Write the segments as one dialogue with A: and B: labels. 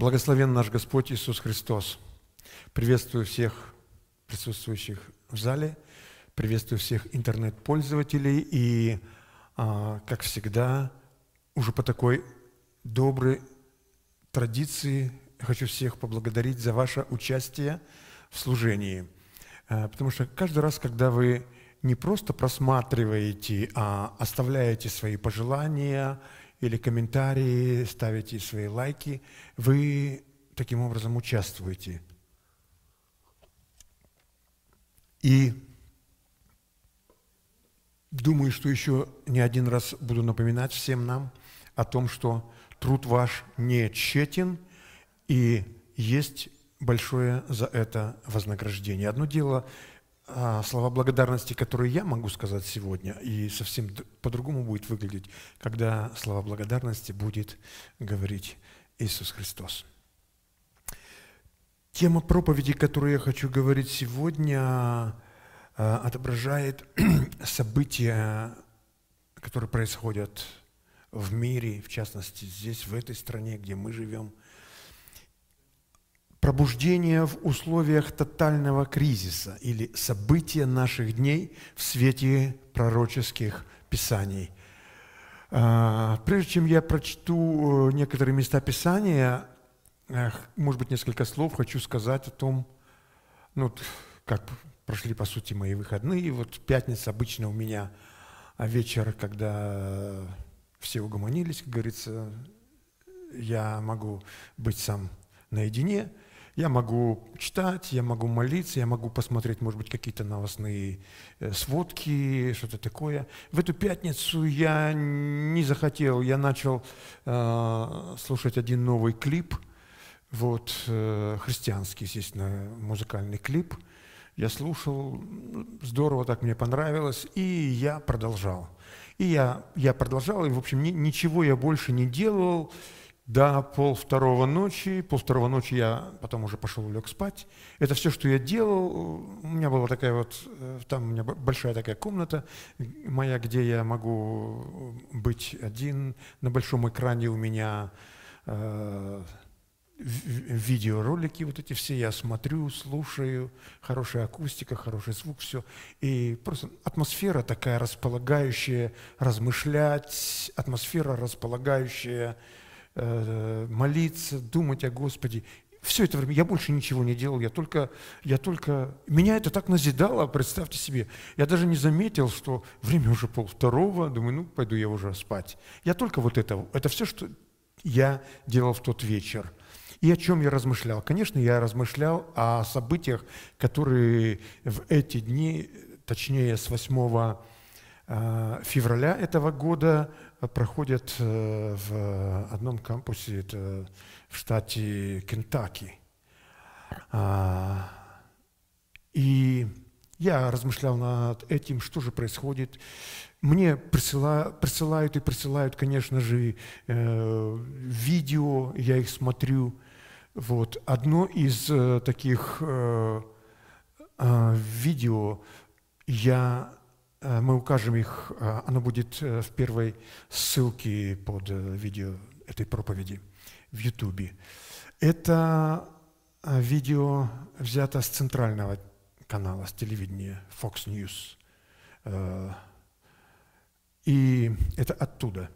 A: Благословен наш Господь Иисус Христос. Приветствую всех присутствующих в зале, приветствую всех интернет-пользователей и, а, как всегда, уже по такой доброй традиции хочу всех поблагодарить за ваше участие в служении. Э, потому что каждый раз, когда вы не просто просматриваете, а оставляете свои пожелания – или комментарии, ставите свои лайки, вы таким образом участвуете. И думаю, что еще не один раз буду напоминать всем нам о том, что труд ваш не тщетен, и есть большое за это вознаграждение. Одно дело – а, слова благодарности, которые я могу сказать сегодня, и совсем по-другому будет выглядеть, когда слова благодарности будет говорить Иисус Христос. Тема проповеди, которую я хочу говорить сегодня, а, отображает события, которые происходят в мире, в частности здесь, в этой стране, где мы живем, Пробуждение в условиях тотального кризиса или события наших дней в свете пророческих писаний. А, прежде чем я прочту э, некоторые места Писания, может быть, несколько слов хочу сказать о том, ну, как прошли, по сути, мои выходные. Вот пятница обычно у меня а вечер, когда все угомонились, как говорится, я могу быть сам наедине – я могу читать, я могу молиться, я могу посмотреть, может быть, какие-то новостные э, сводки, что-то такое. В эту пятницу я не захотел, я начал э, слушать один новый клип, вот, э, христианский, естественно, музыкальный клип. Я слушал, здорово так мне понравилось, и я продолжал. И я, я продолжал, и, в общем, ни, ничего я больше не делал, до пол второго ночи. Пол второго ночи я потом уже пошел лег спать. Это все, что я делал. У меня была такая вот, э, там у меня большая такая комната моя, где я могу э, быть один. На большом экране у меня э, видеоролики вот эти все. Я смотрю, слушаю. Хорошая акустика, хороший звук, все. И просто атмосфера такая располагающая размышлять, атмосфера располагающая Э, молиться, думать о Господе. Все это время я больше ничего не делал, я только, я только... Меня это так назидало, представьте себе. Я даже не заметил, что время уже полвторого, думаю, ну, пойду я уже спать. Я только вот это, это все, что я делал в тот вечер. И о чем я размышлял? Конечно, я размышлял о событиях, которые в эти дни, точнее, с 8 э, февраля этого года проходят э, в одном кампусе, это в штате Кентаки. А, и я размышлял над этим, что же происходит. Мне присыла, присылают и присылают, конечно же, э, видео, я их смотрю. Вот. Одно из э, таких э, э, видео я Э, мы укажем их, э, оно будет э, в первой ссылке под видео этой проповеди в Ютубе. Это видео взято с центрального канала, с телевидения Fox News. И это оттуда.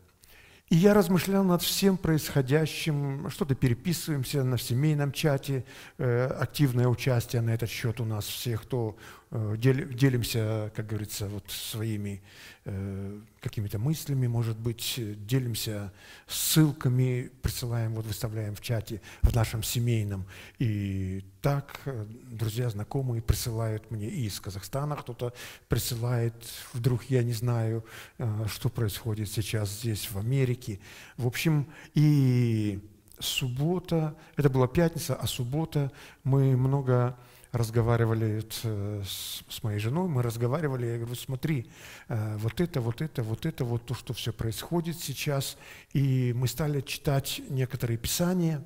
A: И я размышлял над всем происходящим, что-то переписываемся на семейном чате, активное участие на этот счет у нас всех, кто Э, делимся, как говорится, вот своими э, какими-то мыслями, может быть, делимся ссылками, присылаем, вот выставляем в чате, в нашем семейном. И так э, друзья, знакомые присылают мне и из Казахстана кто-то присылает, вдруг я не знаю, что происходит сейчас здесь, в Америке. В общем, и суббота, это была пятница, а суббота мы много разговаривали с, моей женой, мы разговаривали, я говорю, смотри, э, вот это, вот это, вот это, вот то, что все происходит сейчас. И мы стали читать некоторые писания.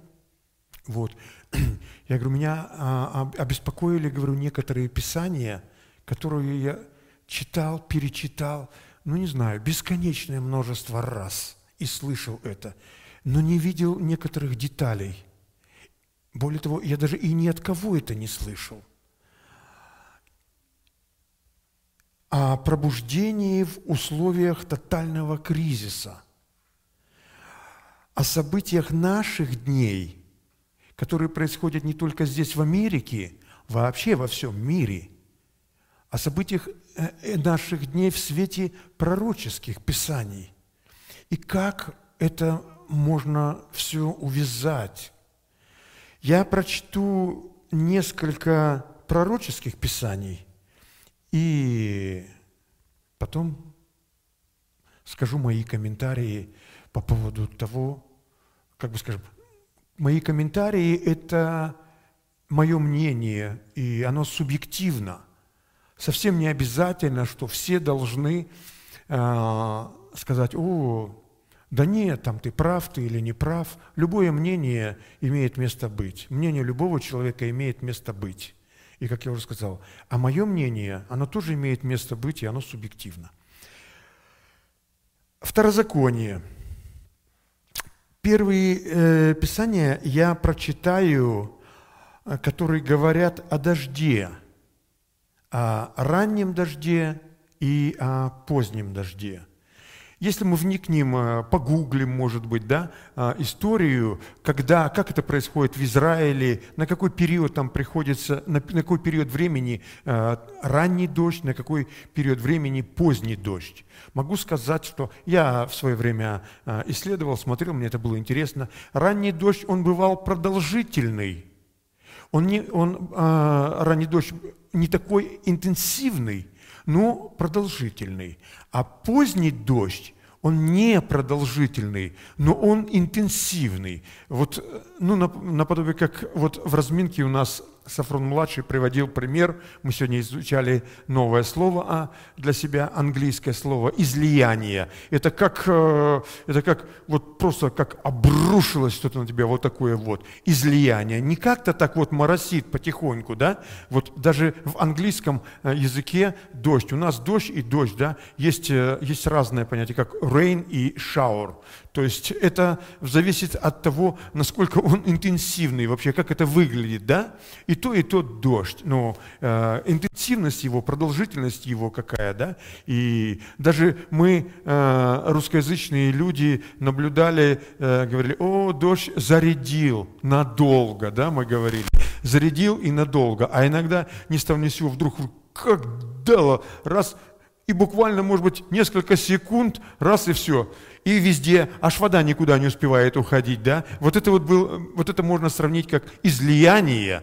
A: Вот. Я говорю, меня а, обеспокоили, говорю, некоторые писания, которые я читал, перечитал, ну не знаю, бесконечное множество раз и слышал это, но не видел некоторых деталей – более того, я даже и ни от кого это не слышал. О пробуждении в условиях тотального кризиса, о событиях наших дней, которые происходят не только здесь, в Америке, вообще во всем мире, о событиях э, э, наших дней в свете пророческих писаний. И как это можно все увязать я прочту несколько пророческих писаний и потом скажу мои комментарии по поводу того, как бы скажем, мои комментарии – это мое мнение, и оно субъективно. Совсем не обязательно, что все должны э, сказать, о, да нет, там ты прав ты или не прав. Любое мнение имеет место быть. Мнение любого человека имеет место быть. И, как я уже сказал, а мое мнение, оно тоже имеет место быть, и оно субъективно. Второзаконие. Первые э, писания я прочитаю, э, которые говорят о дожде, о раннем дожде и о позднем дожде. Если мы вникнем, э, погуглим, может быть, да, э, историю, когда, как это происходит в Израиле, на какой период там приходится, на, на какой период времени э, ранний дождь, на какой период времени поздний дождь. Могу сказать, что я в свое время исследовал, смотрел, мне это было интересно. Ранний дождь, он бывал продолжительный. Он, не, он ранний дождь не такой интенсивный, но продолжительный. А поздний дождь, он не продолжительный, но он интенсивный. Вот, э, ну, наподобие как вот в разминке у нас Сафрон-младший приводил пример, мы сегодня изучали новое слово а для себя, английское слово «излияние». Это как, э, это как вот просто как обрушилось что-то на тебя, вот такое вот излияние. Не как-то так вот моросит потихоньку, да? Вот даже в английском э, языке дождь. У нас дождь и дождь, да? Есть, э, есть разное понятие, как rain и shower. То есть это зависит от того, насколько он интенсивный, вообще как это выглядит, да? И то, и тот дождь, но э, интенсивность его, продолжительность его какая, да? И даже мы, э, русскоязычные люди, наблюдали, э, говорили, о, дождь зарядил надолго, да, мы говорили, зарядил и надолго. А иногда, не с того вдруг как дало, раз – и буквально, может быть, несколько секунд, раз и все. И везде, аж вода никуда не успевает уходить, да? Вот это вот был, вот это можно сравнить как излияние.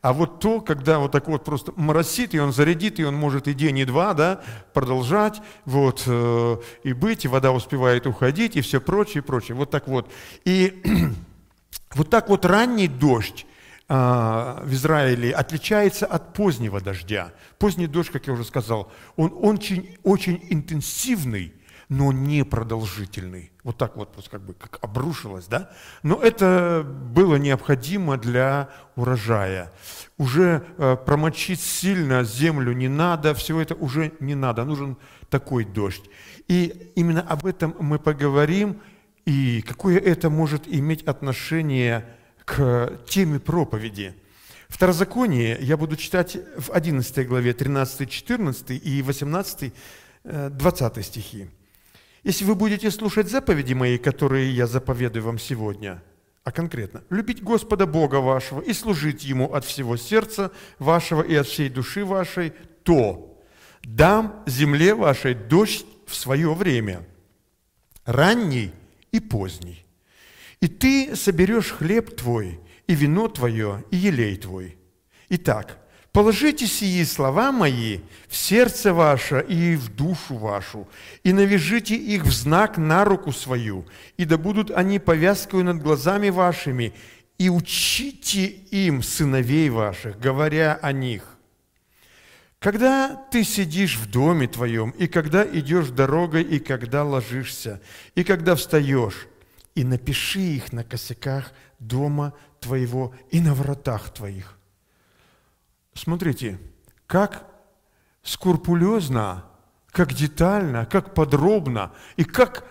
A: А вот то, когда вот так вот просто моросит, и он зарядит, и он может и день, и два, да, продолжать, вот, э, и быть, и вода успевает уходить, и все прочее, прочее. Вот так вот. И вот так вот ранний дождь, а, в Израиле отличается от позднего дождя. Поздний дождь, как я уже сказал, он очень, очень интенсивный, но не продолжительный. Вот так вот, просто как бы как обрушилось, да? Но это было необходимо для урожая. Уже э, промочить сильно землю не надо, всего это уже не надо, нужен такой дождь. И именно об этом мы поговорим, и какое это может иметь отношение к к теме проповеди. Второзаконие я буду читать в 11 главе, 13, 14 и 18, 20 э, стихи. «Если вы будете слушать заповеди мои, которые я заповедую вам сегодня, а конкретно, любить Господа Бога вашего и служить Ему от всего сердца вашего и от всей души вашей, то дам земле вашей дождь в свое время, ранний и поздний, и ты соберешь хлеб твой, и вино твое, и елей твой. Итак, положите сии слова мои в сердце ваше и в душу вашу, и навяжите их в знак на руку свою, и да будут они повязкою над глазами вашими, и учите им сыновей ваших, говоря о них. Когда ты сидишь в доме твоем, и когда идешь дорогой, и когда ложишься, и когда встаешь, и напиши их на косяках дома твоего и на вратах твоих. Смотрите, как скрупулезно, как детально, как подробно и как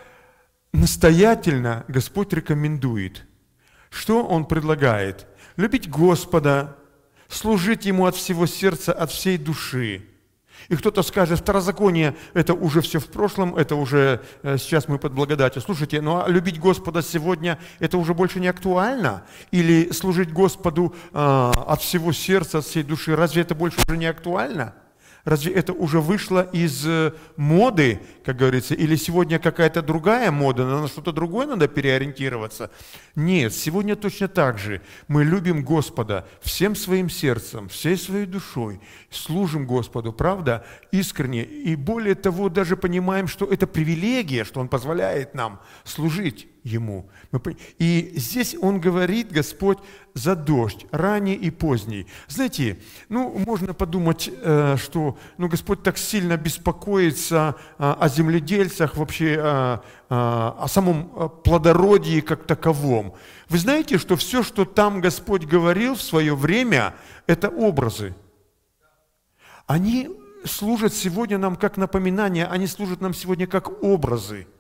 A: настоятельно Господь рекомендует. Что Он предлагает? Любить Господа, служить Ему от всего сердца, от всей души – и кто-то скажет, второзаконие – это уже все в прошлом, это уже э, сейчас мы под благодатью. Слушайте, ну а любить Господа сегодня – это уже больше не актуально? Или служить Господу э, от всего сердца, от всей души – разве это больше уже не актуально? – Разве это уже вышло из э, моды, как говорится, или сегодня какая-то другая мода, на что-то другое надо переориентироваться? Нет, сегодня точно так же. Мы любим Господа всем своим сердцем, всей своей душой, служим Господу, правда, искренне. И более того, даже понимаем, что это привилегия, что Он позволяет нам служить ему. И здесь он говорит, Господь, за дождь, ранний и поздний. Знаете, ну, можно подумать, э, что ну, Господь так сильно беспокоится э, о земледельцах, вообще о, э, о самом плодородии как таковом. Вы знаете, что все, что там Господь говорил в свое время, это образы. Они служат сегодня нам как напоминание, они служат нам сегодня как образы –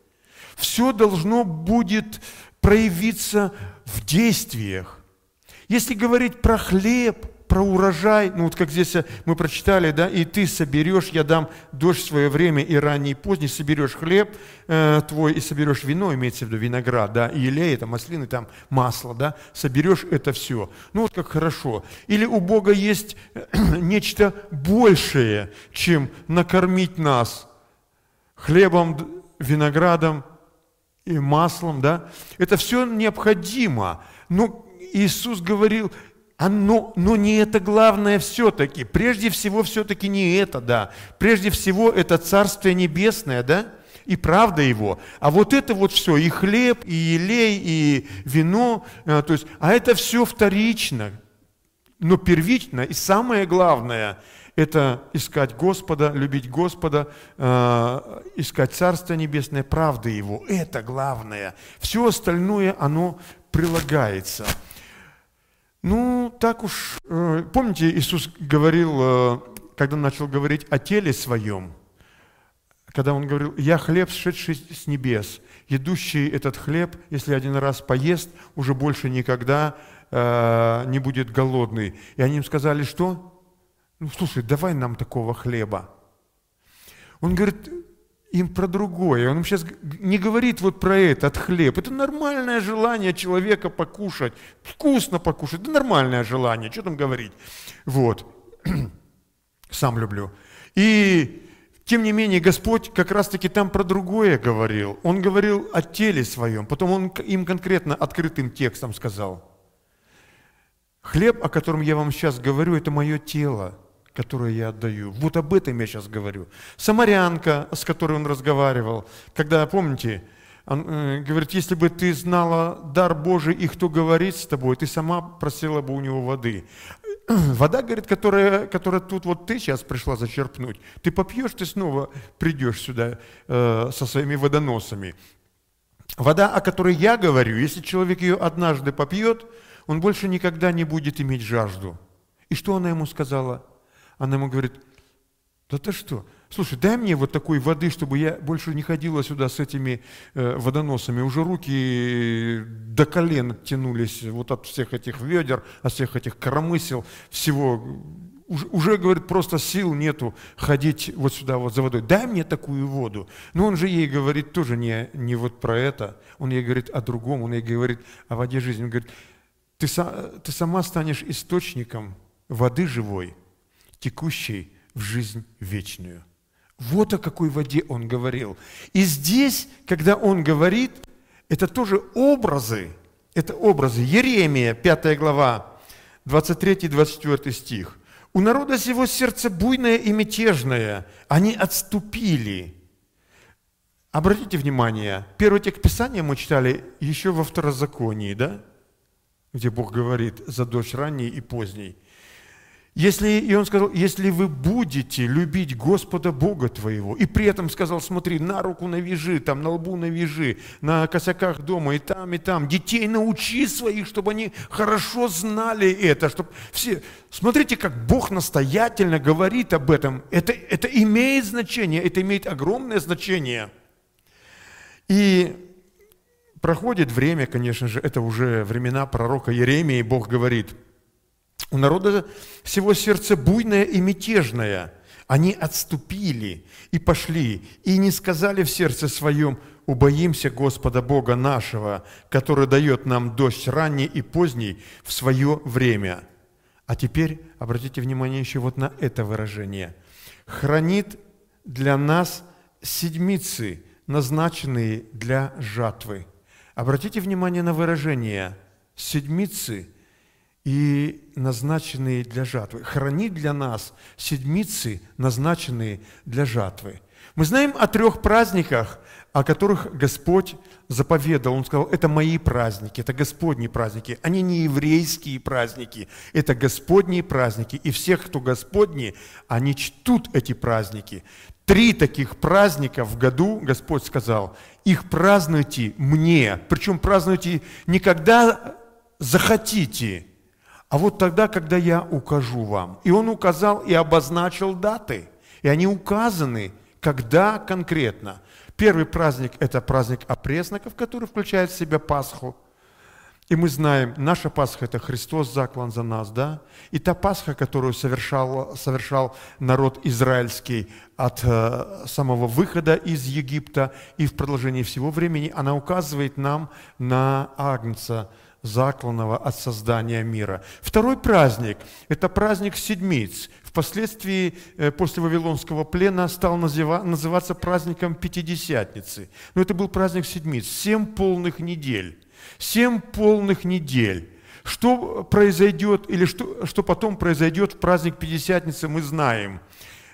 A: все должно будет проявиться в действиях. Если говорить про хлеб, про урожай, ну вот как здесь э, мы прочитали, да, и ты соберешь, я дам дождь в свое время и ранний и поздний, соберешь хлеб э, твой и соберешь вино, имеется в виду виноград, да, и елей, там, маслины, там, масло, да, соберешь это все. Ну вот как хорошо. Или у Бога есть э, нечто большее, чем накормить нас хлебом, виноградом и маслом, да? Это все необходимо. Но Иисус говорил, а но, но не это главное все-таки. Прежде всего все-таки не это, да. Прежде всего это Царствие Небесное, да? И правда его. А вот это вот все, и хлеб, и елей, и вино, э, то есть, а это все вторично. Но первично, и самое главное – это искать Господа, любить Господа, э, искать Царство Небесное, правды Его. Это главное. Все остальное, оно прилагается. Ну, так уж, э, помните, Иисус говорил, э, когда начал говорить о теле своем, когда он говорил, «Я хлеб, сшедший с небес, едущий этот хлеб, если один раз поест, уже больше никогда не будет голодный». И они им сказали, что? ну слушай, давай нам такого хлеба. Он говорит им про другое. Он им сейчас не говорит вот про этот хлеб. Это нормальное желание человека покушать, вкусно покушать. Это нормальное желание, что там говорить. Вот. Сам люблю. И тем не менее, Господь как раз-таки там про другое говорил. Он говорил о теле своем, потом Он им конкретно открытым текстом сказал, «Хлеб, о котором я вам сейчас говорю, это мое тело, которую я отдаю. Вот об этом я сейчас говорю. Самарянка, с которой он разговаривал, когда, помните, он э, говорит, если бы ты знала дар Божий и кто говорит с тобой, ты сама просила бы у него воды. Вода, говорит, которая, которая тут вот ты сейчас пришла зачерпнуть, ты попьешь, ты снова придешь сюда э, со своими водоносами. Вода, о которой я говорю, если человек ее однажды попьет, он больше никогда не будет иметь жажду. И что она ему сказала? Она ему говорит, да ты что? Слушай, дай мне вот такой воды, чтобы я больше не ходила сюда с этими э, водоносами. Уже руки э, до колен тянулись вот от всех этих ведер, от всех этих коромысел, всего. Уже, уже, говорит, просто сил нету ходить вот сюда вот за водой. Дай мне такую воду. Но он же ей говорит тоже не, не вот про это. Он ей говорит о другом, он ей говорит о воде жизни. Он говорит, ты, ты сама станешь источником воды живой – текущей в жизнь вечную. Вот о какой воде он говорил. И здесь, когда он говорит, это тоже образы, это образы. Еремия, 5 глава, 23-24 стих. «У народа сего сердце буйное и мятежное, они отступили». Обратите внимание, первый текст Писания мы читали еще во Второзаконии, да? Где Бог говорит за дождь ранний и поздний – если, и он сказал, если вы будете любить Господа Бога твоего, и при этом сказал, смотри, на руку навяжи, там на лбу навяжи, на косяках дома, и там, и там, детей научи своих, чтобы они хорошо знали это, чтобы все... Смотрите, как Бог настоятельно говорит об этом. Это, это имеет значение, это имеет огромное значение. И проходит время, конечно же, это уже времена пророка Еремии, Бог говорит – у народа всего сердце буйное и мятежное. Они отступили и пошли, и не сказали в сердце своем, «Убоимся Господа Бога нашего, который дает нам дождь ранний и поздний в свое время». А теперь обратите внимание еще вот на это выражение. «Хранит для нас седмицы, назначенные для жатвы». Обратите внимание на выражение «седмицы», и назначенные для жатвы. Храни для нас седмицы, назначенные для жатвы. Мы знаем о трех праздниках, о которых Господь заповедал. Он сказал, это мои праздники, это Господни праздники. Они не еврейские праздники, это Господние праздники. И всех, кто Господни, они чтут эти праздники. Три таких праздника в году, Господь сказал, их празднуйте мне. Причем празднуйте не когда захотите – а вот тогда, когда я укажу вам. И он указал и обозначил даты. И они указаны, когда конкретно. Первый праздник – это праздник опресноков, который включает в себя Пасху. И мы знаем, наша Пасха – это Христос заклан за нас, да? И та Пасха, которую совершал, совершал народ израильский от э, самого выхода из Египта и в продолжении всего времени, она указывает нам на Агнца, закланного от создания мира. Второй праздник – это праздник седмиц. Впоследствии, э, после Вавилонского плена, стал называться праздником Пятидесятницы. Но это был праздник седмиц. Семь полных недель. Семь полных недель. Что произойдет или что, что потом произойдет в праздник Пятидесятницы, мы знаем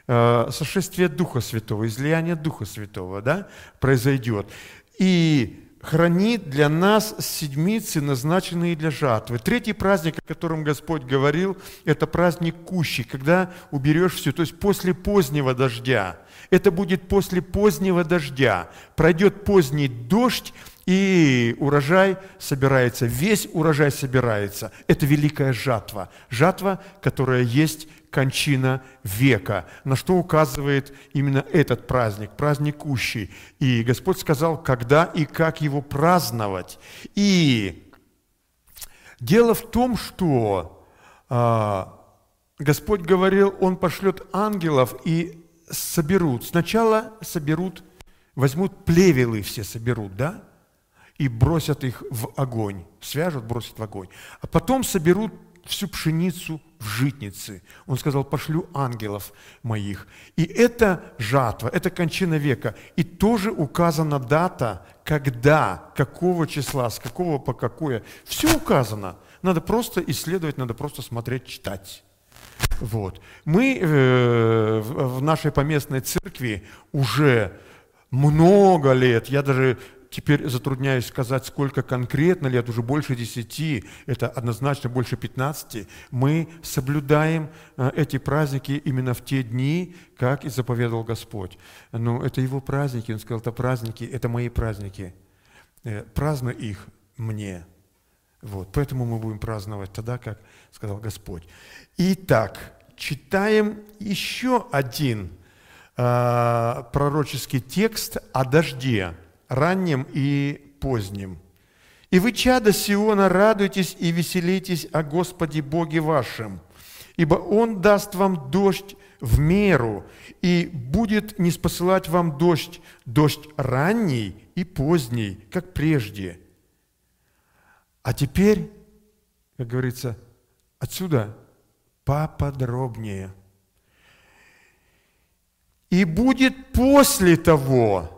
A: э, – сошествие Духа Святого, излияние Духа Святого да, произойдет. И хранит для нас седмицы, назначенные для жатвы. Третий праздник, о котором Господь говорил, это праздник кущи, когда уберешь все, то есть после позднего дождя. Это будет после позднего дождя. Пройдет поздний дождь, и урожай собирается, весь урожай собирается. Это великая жатва. Жатва, которая есть кончина века, на что указывает именно этот праздник, праздник ущий? И Господь сказал, когда и как его праздновать. И дело в том, что а, Господь говорил, Он пошлет ангелов и соберут. Сначала соберут, возьмут плевелы все соберут, да? и бросят их в огонь. Свяжут, бросят в огонь. А потом соберут всю пшеницу в житнице. Он сказал, пошлю ангелов моих. И это жатва, это кончина века. И тоже указана дата, когда, какого числа, с какого по какое. Все указано. Надо просто исследовать, надо просто смотреть, читать. Вот. Мы э, в нашей поместной церкви уже много лет, я даже Теперь затрудняюсь сказать, сколько конкретно лет, уже больше десяти, это однозначно больше пятнадцати, мы соблюдаем э, эти праздники именно в те дни, как и заповедовал Господь. Но это его праздники, он сказал, это праздники, это мои праздники. Э, Празднуй их мне. Вот, поэтому мы будем праздновать тогда, как сказал Господь. Итак, читаем еще один э, пророческий текст о дожде – ранним и поздним. И вы, чада Сиона, радуйтесь и веселитесь о Господе Боге вашем, ибо Он даст вам дождь в меру, и будет не спосылать вам дождь, дождь ранний и поздний, как прежде. А теперь, как говорится, отсюда поподробнее. И будет после того,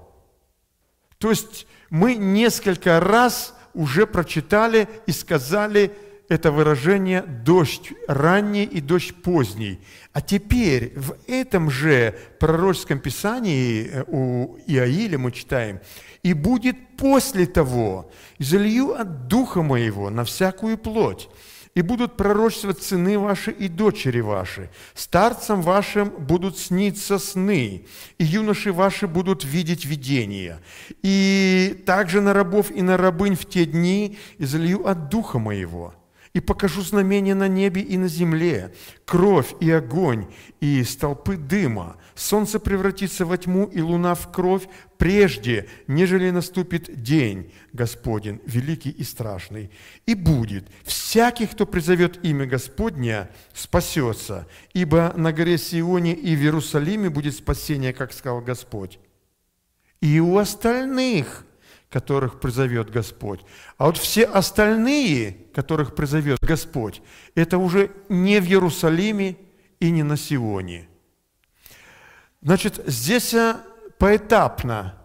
A: то есть мы несколько раз уже прочитали и сказали это выражение «дождь ранний и дождь поздний». А теперь в этом же пророческом писании э, у Иаиля мы читаем «И будет после того, изолью от Духа Моего на всякую плоть, и будут пророчествовать сыны ваши и дочери ваши. Старцам вашим будут сниться сны, и юноши ваши будут видеть видения. И также на рабов и на рабынь в те дни излию от Духа Моего, и покажу знамения на небе и на земле, кровь и огонь, и столпы дыма, солнце превратится во тьму и луна в кровь, прежде, нежели наступит день Господень, великий и страшный. И будет, всякий, кто призовет имя Господня, спасется, ибо на горе Сионе и в Иерусалиме будет спасение, как сказал Господь. И у остальных – которых призовет Господь. А вот все остальные, которых призовет Господь, это уже не в Иерусалиме и не на Сионе. Значит, здесь э, поэтапно.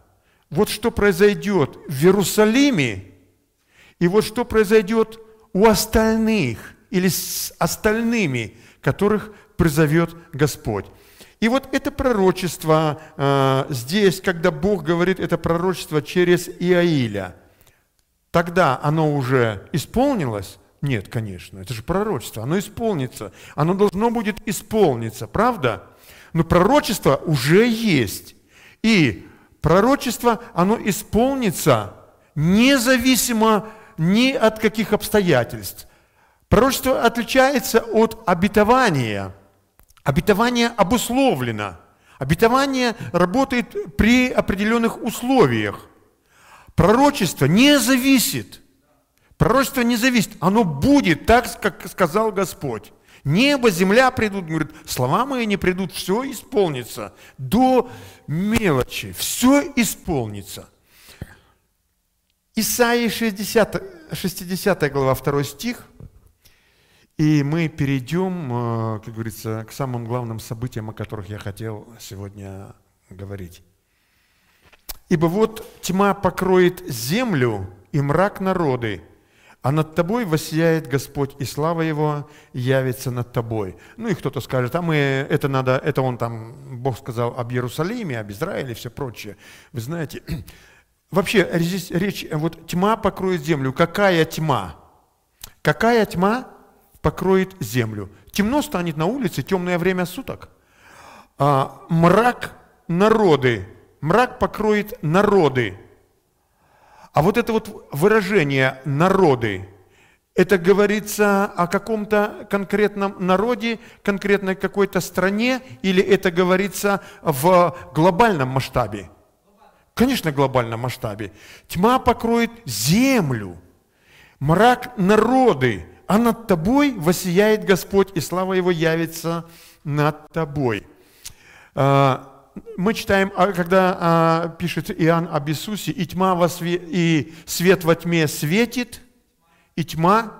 A: Вот что произойдет в Иерусалиме, и вот что произойдет у остальных или с остальными, которых призовет Господь. И вот это пророчество э, здесь, когда Бог говорит это пророчество через Иаиля, тогда оно уже исполнилось? Нет, конечно, это же пророчество, оно исполнится, оно должно будет исполниться, правда? но пророчество уже есть. И пророчество, оно исполнится независимо ни от каких обстоятельств. Пророчество отличается от обетования. Обетование обусловлено. Обетование работает при определенных условиях. Пророчество не зависит. Пророчество не зависит. Оно будет так, как сказал Господь. Небо, земля придут. Говорит, слова мои не придут, все исполнится. До мелочи. Все исполнится. Исаии 60, 60 глава, 2 стих. И мы перейдем, э, как говорится, к самым главным событиям, о которых я хотел сегодня говорить. «Ибо вот тьма покроет землю, и мрак народы, а над тобой воссияет Господь, и слава Его явится над тобой. Ну и кто-то скажет, а мы, это надо, это он там, Бог сказал об Иерусалиме, об Израиле и все прочее. Вы знаете, вообще здесь речь, вот тьма покроет землю. Какая тьма? Какая тьма покроет землю? Темно станет на улице, темное время суток. А, мрак народы, мрак покроет народы, а вот это вот выражение «народы», это говорится о каком-то конкретном народе, конкретной какой-то стране, или это говорится в глобальном масштабе? Конечно, в глобальном масштабе. Тьма покроет землю, мрак народы, а над тобой воссияет Господь, и слава Его явится над тобой. А, мы читаем, а, когда а, пишет Иоанн об Иисусе, и тьма во све... и свет во тьме светит, и тьма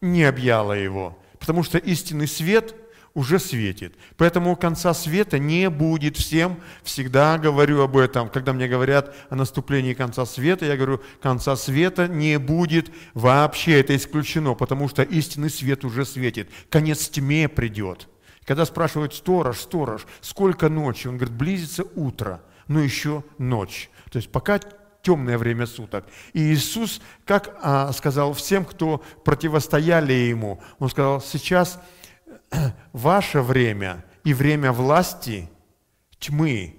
A: не объяла его, потому что истинный свет уже светит. Поэтому конца света не будет всем. Всегда говорю об этом. Когда мне говорят о наступлении конца света, я говорю, конца света не будет вообще. Это исключено, потому что истинный свет уже светит. Конец тьме придет. Когда спрашивают сторож, сторож, сколько ночи? Он говорит, близится утро, но еще ночь. То есть пока темное время суток. И Иисус, как а, сказал всем, кто противостояли Ему, Он сказал, сейчас э, ваше время и время власти тьмы.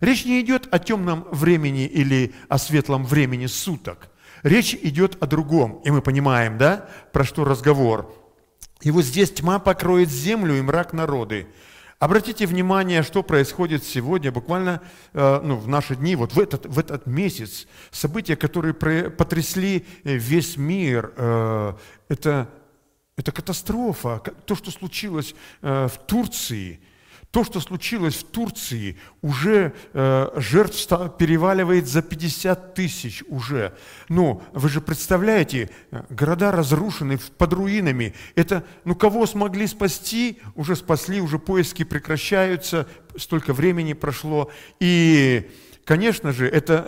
A: Речь не идет о темном времени или о светлом времени суток. Речь идет о другом, и мы понимаем, да, про что разговор. И вот здесь тьма покроет землю и мрак народы. Обратите внимание, что происходит сегодня, буквально э, ну, в наши дни, вот в этот, в этот месяц. События, которые потрясли э, весь мир, э, это, это катастрофа. То, что случилось в Турции – то, что случилось в Турции, уже э, жертв переваливает за 50 тысяч уже. Ну, вы же представляете, э, города разрушены под руинами. Это, ну, кого смогли спасти, уже спасли, уже поиски прекращаются, столько времени прошло. И Конечно же, это,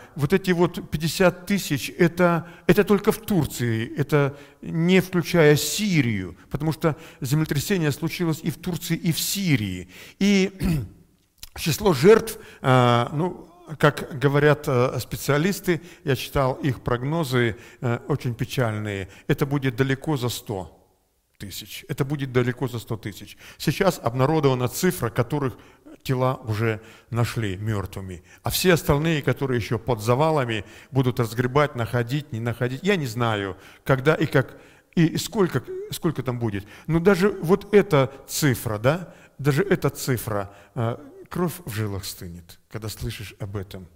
A: э, вот эти вот 50 тысяч, это, это только в Турции, это не включая Сирию, потому что землетрясение случилось и в Турции, и в Сирии. И число жертв, э, ну, как говорят э, специалисты, я читал их прогнозы, э, очень печальные, это будет далеко за 100 тысяч. Это будет далеко за 100 тысяч. Сейчас обнародована цифра, которых тела уже нашли мертвыми. А все остальные, которые еще под завалами, будут разгребать, находить, не находить. Я не знаю, когда и как, и сколько, сколько там будет. Но даже вот эта цифра, да, даже эта цифра, э, кровь в жилах стынет, когда слышишь об этом.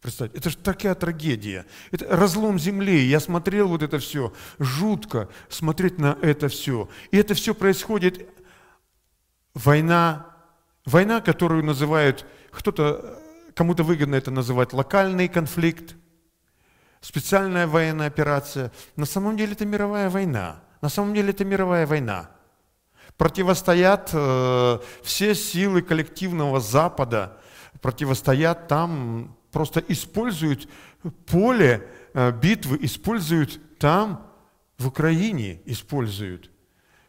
A: Представь, это же такая трагедия. Это разлом земли. Я смотрел вот это все. Жутко смотреть на это все. И это все происходит. Война Война, которую называют, кто-то, кому-то выгодно это называть локальный конфликт, специальная военная операция. На самом деле это мировая война. На самом деле это мировая война. Противостоят э, все силы коллективного Запада, противостоят там, просто используют поле э, битвы, используют там, в Украине используют –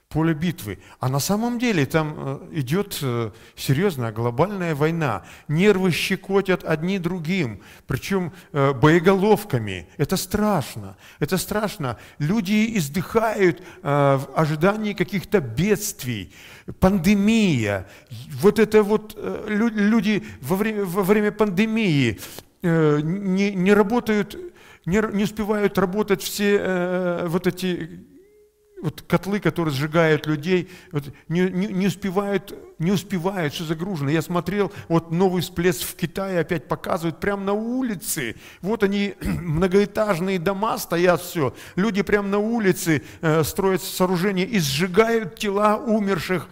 A: поле битвы. А на самом деле там э, идет э, серьезная глобальная война. Нервы щекотят одни другим, причем э, боеголовками. Это страшно. Это страшно. Люди издыхают в ожидании каких-то бедствий. Пандемия. Вот это вот люди во время, во время пандемии не, не работают, не, не успевают работать все вот эти вот котлы, которые сжигают людей, вот не, не, не успевают не успевает, все загружено. Я смотрел, вот новый всплеск в Китае опять показывают, прямо на улице. Вот они, многоэтажные дома стоят, все. Люди прямо на улице э, строят сооружения и сжигают тела умерших.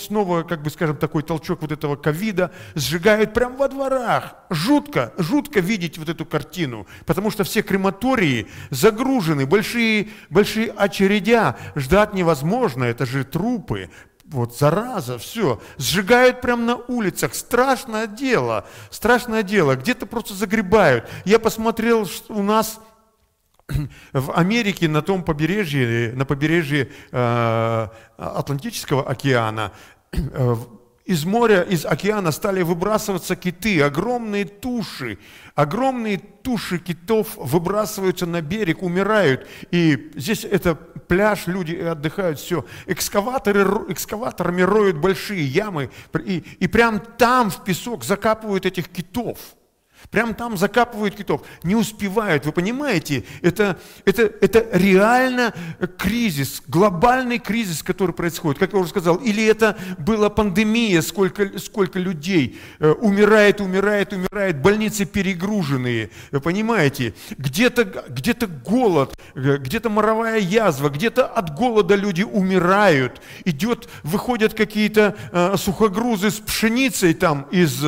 A: снова, как бы, скажем, такой толчок вот этого ковида. Сжигают прямо во дворах. Жутко, жутко видеть вот эту картину. Потому что все крематории загружены, большие, большие очередя. Ждать невозможно, это же трупы вот зараза, все, сжигают прямо на улицах, страшное дело, страшное дело, где-то просто загребают. Я посмотрел, что у нас в Америке на том побережье, на побережье э, Атлантического океана, э, из моря, из океана стали выбрасываться киты, огромные туши, огромные туши китов выбрасываются на берег, умирают. И здесь это пляж, люди отдыхают, все. Экскаваторы, экскаваторами роют большие ямы, и, и прям там в песок закапывают этих китов – Прям там закапывают китов, не успевают, вы понимаете? Это, это, это реально кризис, глобальный кризис, который происходит, как я уже сказал. Или это была пандемия, сколько, сколько людей э, умирает, умирает, умирает, больницы перегруженные, вы понимаете? Где-то где голод, э, где-то моровая язва, где-то от голода люди умирают, идет, выходят какие-то э, сухогрузы с пшеницей там из,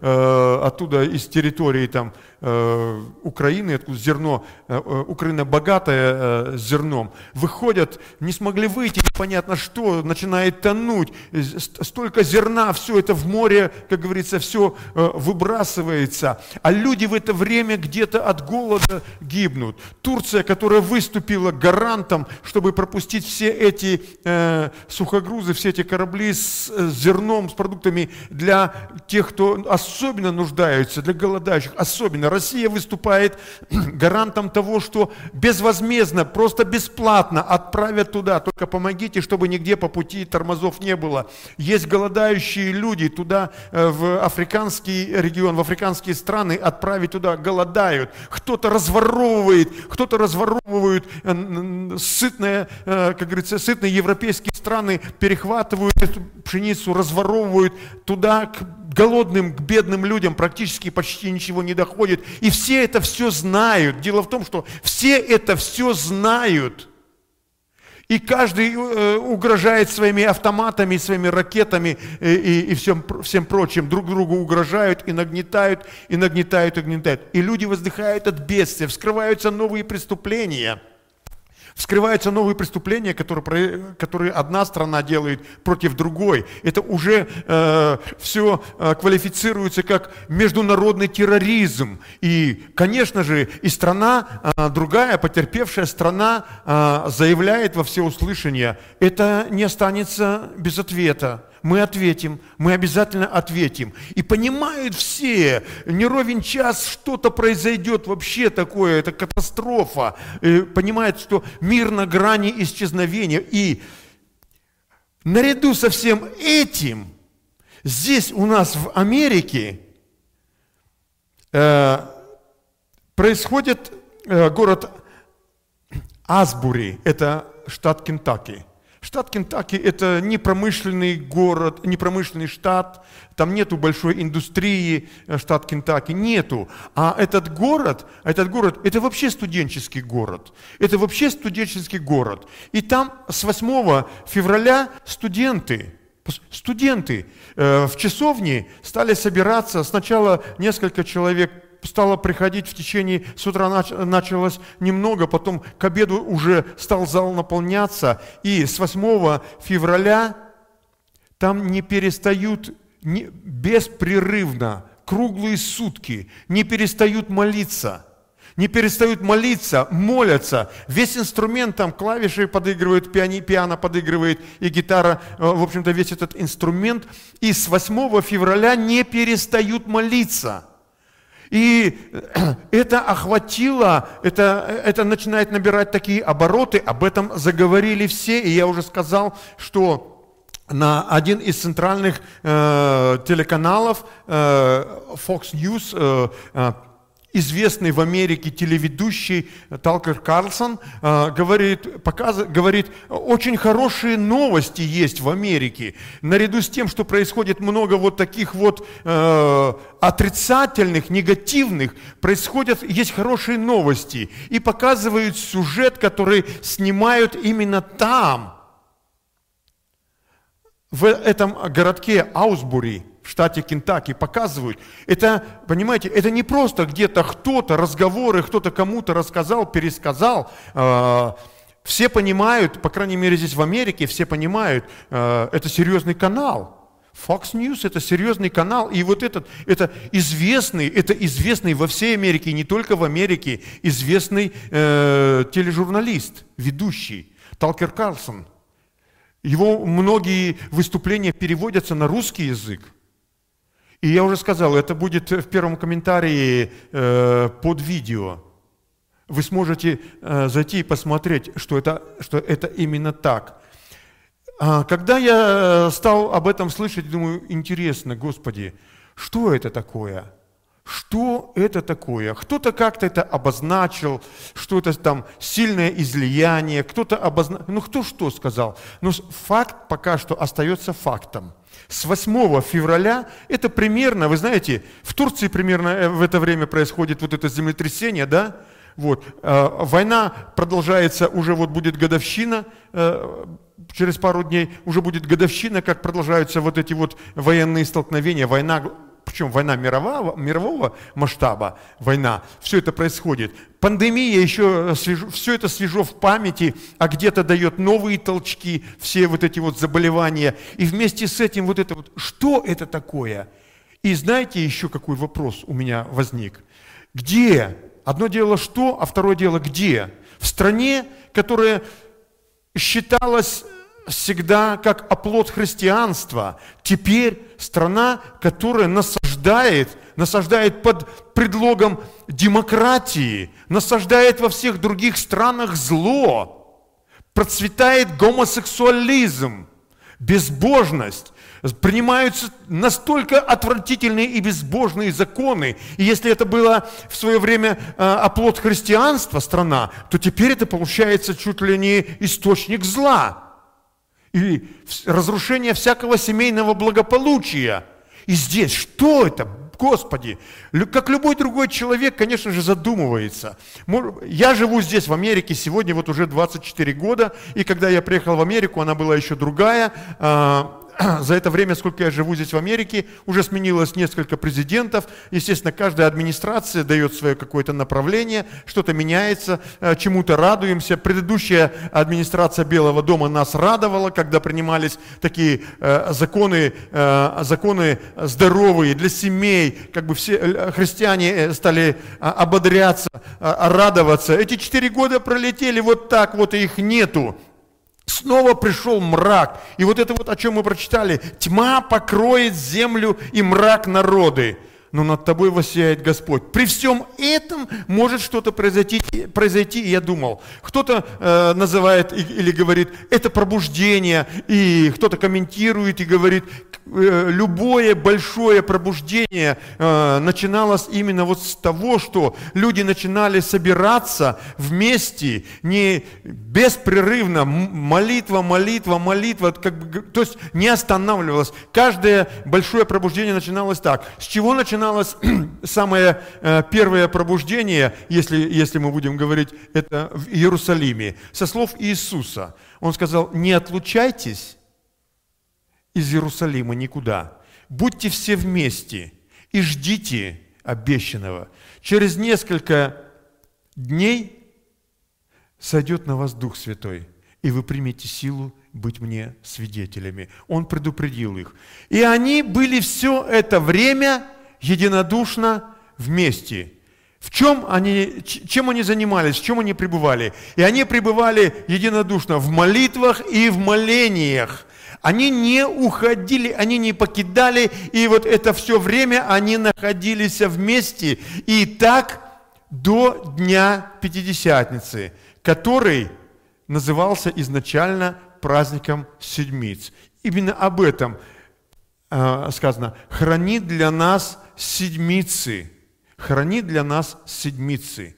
A: оттуда, из территории территории там Э, Украины, откуда зерно, э, э, Украина богатая зерном, выходят, не смогли выйти, непонятно что, начинает тонуть, столько зерна, все это в море, как говорится, все выбрасывается, а люди в это время где-то от голода гибнут. Турция, которая выступила гарантом, чтобы пропустить все эти сухогрузы, все эти корабли с зерном, с продуктами для тех, кто особенно нуждается, для голодающих, особенно Россия выступает гарантом того, что безвозмездно, просто бесплатно отправят туда. Только помогите, чтобы нигде по пути тормозов не было. Есть голодающие люди туда, э, в африканский регион, в африканские страны отправить туда, голодают. Кто-то разворовывает, кто-то разворовывает э, сытные, э, как говорится, сытные европейские страны, перехватывают эту пшеницу, разворовывают туда, к голодным, к бедным людям практически почти ничего не доходит. И все это все знают. Дело в том, что все это все знают. И каждый э, угрожает своими автоматами, своими ракетами и, э, и, и всем, всем прочим. Друг другу угрожают и нагнетают, и нагнетают, и нагнетают. И люди воздыхают от бедствия, вскрываются новые преступления – Вскрываются новые преступления, которые, которые одна страна делает против другой. Это уже э, все э, квалифицируется как международный терроризм. И, конечно же, и страна, э, другая потерпевшая страна э, заявляет во все всеуслышание, это не останется без ответа мы ответим, мы обязательно ответим. И понимают все, не ровен час что-то произойдет вообще такое, это катастрофа. Э, понимают, что мир на грани исчезновения. И наряду со всем этим, здесь у нас в Америке э, происходит э, город Асбури, это штат Кентаки – Штат Кентаки – это непромышленный город, непромышленный штат, там нету большой индустрии, э, штат Кентаки, нету. А этот город, этот город – это вообще студенческий город. Это вообще студенческий город. И там с 8 февраля студенты, студенты э, в часовне стали собираться сначала несколько человек стало приходить в течение, с утра началось немного, потом к обеду уже стал зал наполняться. И с 8 февраля там не перестают не, беспрерывно, круглые сутки, не перестают молиться – не перестают молиться, молятся. Весь инструмент там, клавиши подыгрывают, пиани, пиано подыгрывает и гитара, э, в общем-то, весь этот инструмент. И с 8 февраля не перестают молиться. И это охватило, это, это начинает набирать такие обороты, об этом заговорили все, и я уже сказал, что на один из центральных э, телеканалов э, Fox News э, э известный в Америке телеведущий э, Талкер Карлсон э, говорит, показывает, говорит, очень хорошие новости есть в Америке. Наряду с тем, что происходит много вот таких вот э, отрицательных, негативных, происходят, есть хорошие новости. И показывают сюжет, который снимают именно там, в этом городке Аусбури – в штате Кентаки показывают, это, понимаете, это не просто где-то кто-то, разговоры, кто-то кому-то рассказал, пересказал. А, все понимают, по крайней мере здесь в Америке, все понимают, а, это серьезный канал. Fox News – это серьезный канал, и вот этот, это известный, это известный во всей Америке, не только в Америке, известный э, тележурналист, ведущий, Талкер Карлсон – его многие выступления переводятся на русский язык. И я уже сказал, это будет в первом комментарии э, под видео. Вы сможете э, зайти и посмотреть, что это, что это именно так. А, когда я э, стал об этом слышать, думаю, интересно, Господи, что это такое? Что это такое? Кто-то как-то это обозначил, что это там сильное излияние, кто-то обозначил, ну кто что сказал. Но факт пока что остается фактом – с 8 февраля, это примерно, вы знаете, в Турции примерно э, в это время происходит вот это землетрясение, да? Вот. А, война продолжается, уже вот будет годовщина, э, через пару дней уже будет годовщина, как продолжаются вот эти вот военные столкновения, война причем война мирового, мирового масштаба, война, все это происходит. Пандемия еще, свежо, все это свежо в памяти, а где-то дает новые толчки, все вот эти вот заболевания. И вместе с этим вот это вот, что это такое? И знаете еще какой вопрос у меня возник? Где? Одно дело что, а второе дело где? В стране, которая считалась всегда как оплот христианства. Теперь страна, которая насаждает, насаждает под предлогом демократии, насаждает во всех других странах зло, процветает гомосексуализм, безбожность, принимаются настолько отвратительные и безбожные законы. И если это было в свое время э, оплот христианства страна, то теперь это получается чуть ли не источник зла и разрушение всякого семейного благополучия. И здесь что это? Господи, как любой другой человек, конечно же, задумывается. Я живу здесь, в Америке, сегодня вот уже 24 года, и когда я приехал в Америку, она была еще другая, а, за это время, сколько я живу здесь в Америке, уже сменилось несколько президентов. Естественно, каждая администрация дает свое какое-то направление, что-то меняется, э, чему-то радуемся. Предыдущая администрация Белого дома нас радовала, когда принимались такие э, законы, э, законы здоровые для семей, как бы все христиане стали ободряться, радоваться. Эти четыре года пролетели вот так, вот и их нету. Снова пришел мрак. И вот это вот, о чем мы прочитали, тьма покроет землю и мрак народы но над тобой воссияет Господь. При всем этом может что-то произойти, произойти, я думал. Кто-то э, называет и, или говорит, это пробуждение, и кто-то комментирует и говорит, э, любое большое пробуждение э, начиналось именно вот с того, что люди начинали собираться вместе, не беспрерывно, молитва, молитва, молитва, как, то есть не останавливалось. Каждое большое пробуждение начиналось так. С чего начиналось? начиналось самое э, первое пробуждение, если, если мы будем говорить, это в Иерусалиме, со слов Иисуса. Он сказал, не отлучайтесь из Иерусалима никуда, будьте все вместе и ждите обещанного. Через несколько дней сойдет на вас Дух Святой, и вы примете силу быть мне свидетелями. Он предупредил их. И они были все это время единодушно вместе. В чем они, чем они занимались, в чем они пребывали? И они пребывали единодушно в молитвах и в молениях. Они не уходили, они не покидали, и вот это все время они находились вместе. И так до Дня Пятидесятницы, который назывался изначально праздником Седмиц. Именно об этом э, сказано. «Храни для нас седмицы, храни для нас седмицы.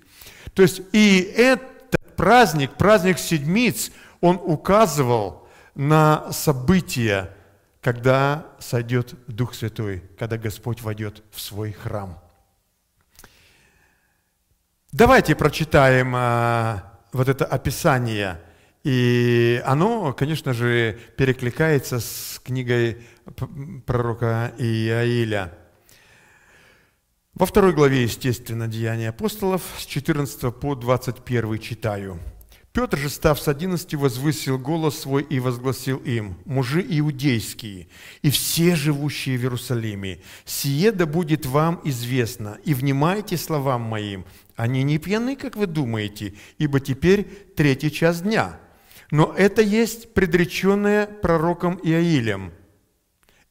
A: То есть и этот праздник, праздник седмиц, он указывал на события, когда сойдет Дух Святой, когда Господь войдет в свой храм. Давайте прочитаем а, вот это описание. И оно, конечно же, перекликается с книгой пророка Иаиля – во второй главе, естественно, «Деяния апостолов» с 14 по 21 читаю. «Петр же, став с одиннадцати, возвысил голос свой и возгласил им, мужи иудейские и все живущие в Иерусалиме, сие да будет вам известно, и внимайте словам моим, они не пьяны, как вы думаете, ибо теперь третий час дня. Но это есть предреченное пророком Иаилем –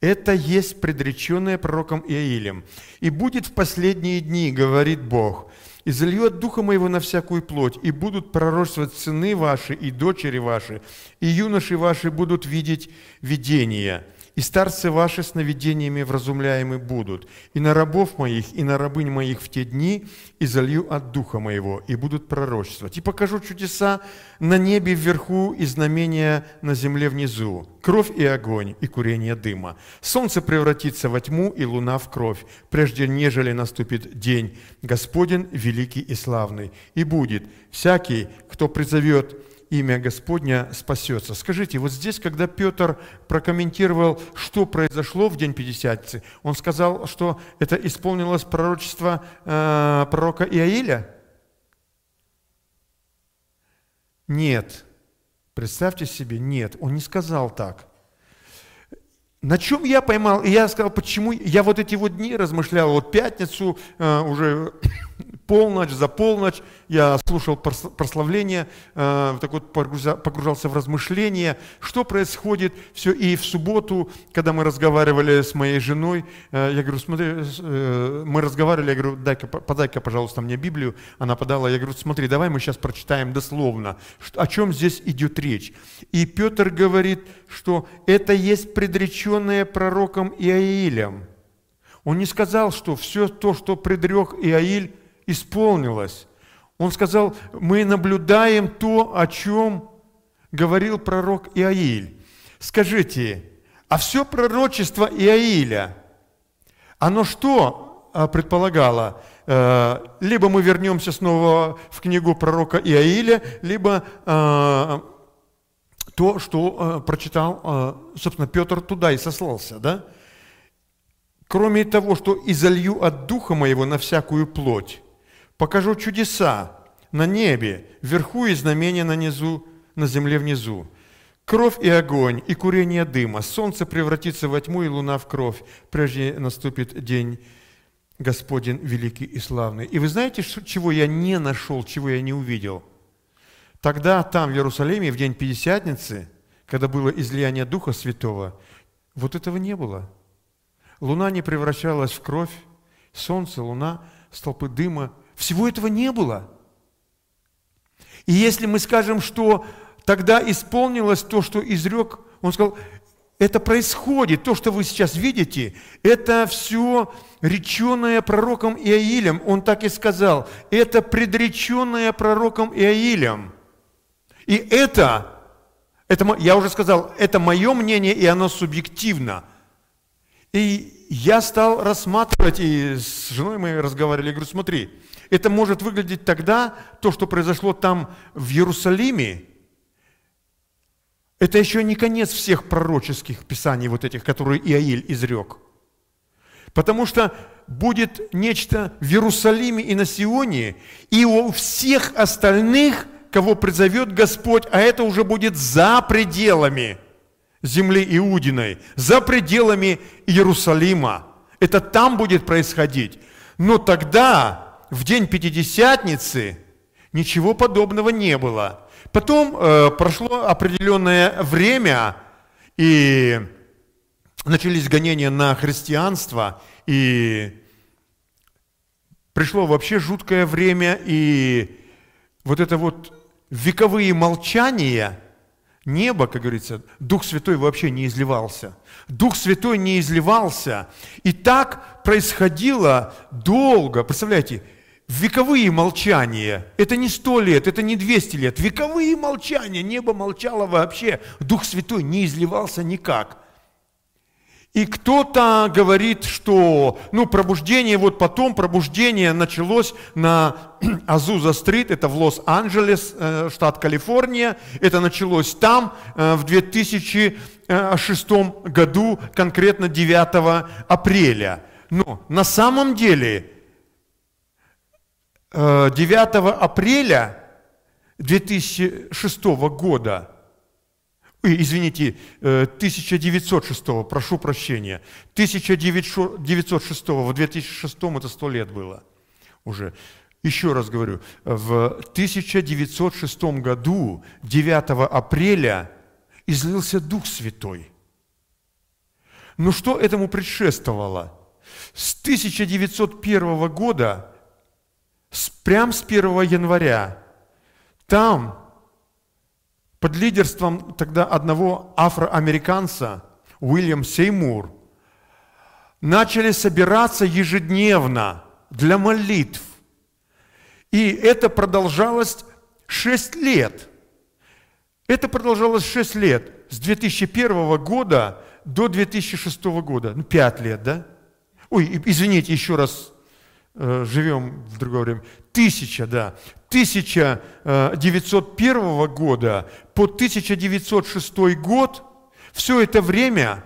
A: это есть предреченное пророком Иаилем. «И будет в последние дни, говорит Бог, и зальет Духа Моего на всякую плоть, и будут пророчествовать сыны ваши и дочери ваши, и юноши ваши будут видеть видения» и старцы ваши сновидениями вразумляемы будут, и на рабов моих, и на рабынь моих в те дни, и залью от духа моего, и будут пророчествовать. И покажу чудеса на небе вверху, и знамения на земле внизу, кровь и огонь, и курение дыма. Солнце превратится во тьму, и луна в кровь, прежде нежели наступит день. Господень великий и славный, и будет всякий, кто призовет имя Господня спасется. Скажите, вот здесь, когда Петр прокомментировал, что произошло в день Пятидесятницы, он сказал, что это исполнилось пророчество э, пророка Иаиля? Нет. Представьте себе, нет, он не сказал так. На чем я поймал? И я сказал, почему я вот эти вот дни размышлял, вот пятницу э, уже полночь, за полночь я слушал прославление, э, так вот погружался в размышления, что происходит все. И в субботу, когда мы разговаривали с моей женой, э, я говорю, смотри, э, мы разговаривали, я говорю, дай-ка, подай-ка, пожалуйста, мне Библию. Она подала, я говорю, смотри, давай мы сейчас прочитаем дословно, о чем здесь идет речь. И Петр говорит, что это есть предреченное пророком Иаилем. Он не сказал, что все то, что предрек Иаиль, исполнилось. Он сказал, мы наблюдаем то, о чем говорил пророк Иаиль. Скажите, а все пророчество Иаиля, оно что а, предполагало? Э, либо мы вернемся снова в книгу пророка Иаиля, либо а, то, что а, прочитал, собственно, Петр туда и сослался, да? Кроме того, что изолью от духа моего на всякую плоть, покажу чудеса на небе, вверху и знамения на низу, на земле внизу. Кровь и огонь, и курение дыма, солнце превратится во тьму, и луна в кровь, прежде наступит день Господень великий и славный. И вы знаете, чего я не нашел, чего я не увидел? Тогда там, в Иерусалиме, в день Пятидесятницы, когда было излияние Духа Святого, вот этого не было. Луна не превращалась в кровь, солнце, луна, столпы дыма всего этого не было. И если мы скажем, что тогда исполнилось то, что изрек, он сказал, это происходит, то, что вы сейчас видите, это все реченное пророком Иаилем. Он так и сказал, это предреченное пророком Иаилем. И это, это, я уже сказал, это мое мнение, и оно субъективно. И я стал рассматривать, и с женой мы разговаривали, я говорю, смотри, это может выглядеть тогда, то, что произошло там в Иерусалиме, это еще не конец всех пророческих писаний вот этих, которые Иаиль изрек. Потому что будет нечто в Иерусалиме и на Сионе, и у всех остальных, кого призовет Господь, а это уже будет за пределами земли Иудиной, за пределами Иерусалима. Это там будет происходить. Но тогда в день Пятидесятницы ничего подобного не было. Потом э, прошло определенное время, и начались гонения на христианство, и пришло вообще жуткое время, и вот это вот вековые молчания, небо, как говорится, Дух Святой вообще не изливался. Дух Святой не изливался. И так происходило долго. Представляете, вековые молчания. Это не сто лет, это не двести лет. Вековые молчания. Небо молчало вообще. Дух Святой не изливался никак. И кто-то говорит, что ну, пробуждение, вот потом пробуждение началось на Азуза-стрит, это в Лос-Анджелес, э, штат Калифорния. Это началось там э, в 2006 году, конкретно 9 апреля. Но на самом деле 9 э, апреля 2006 года, извините, 1906, э, прошу прощения, 1906, в 2006 это 100 лет было уже. Еще раз говорю, в 1906 году, 9 апреля, излился Дух Святой. Но что этому предшествовало? С 1901 года с, прям с 1 января. Там, под лидерством тогда одного афроамериканца, Уильям Сеймур, начали собираться ежедневно для молитв. И это продолжалось 6 лет. Это продолжалось 6 лет, с 2001 года до 2006 года, ну 5 лет, да? Ой, извините, еще раз Э, живем в другое время, 1000, да, 1901 э, года по 1906 год, все это время,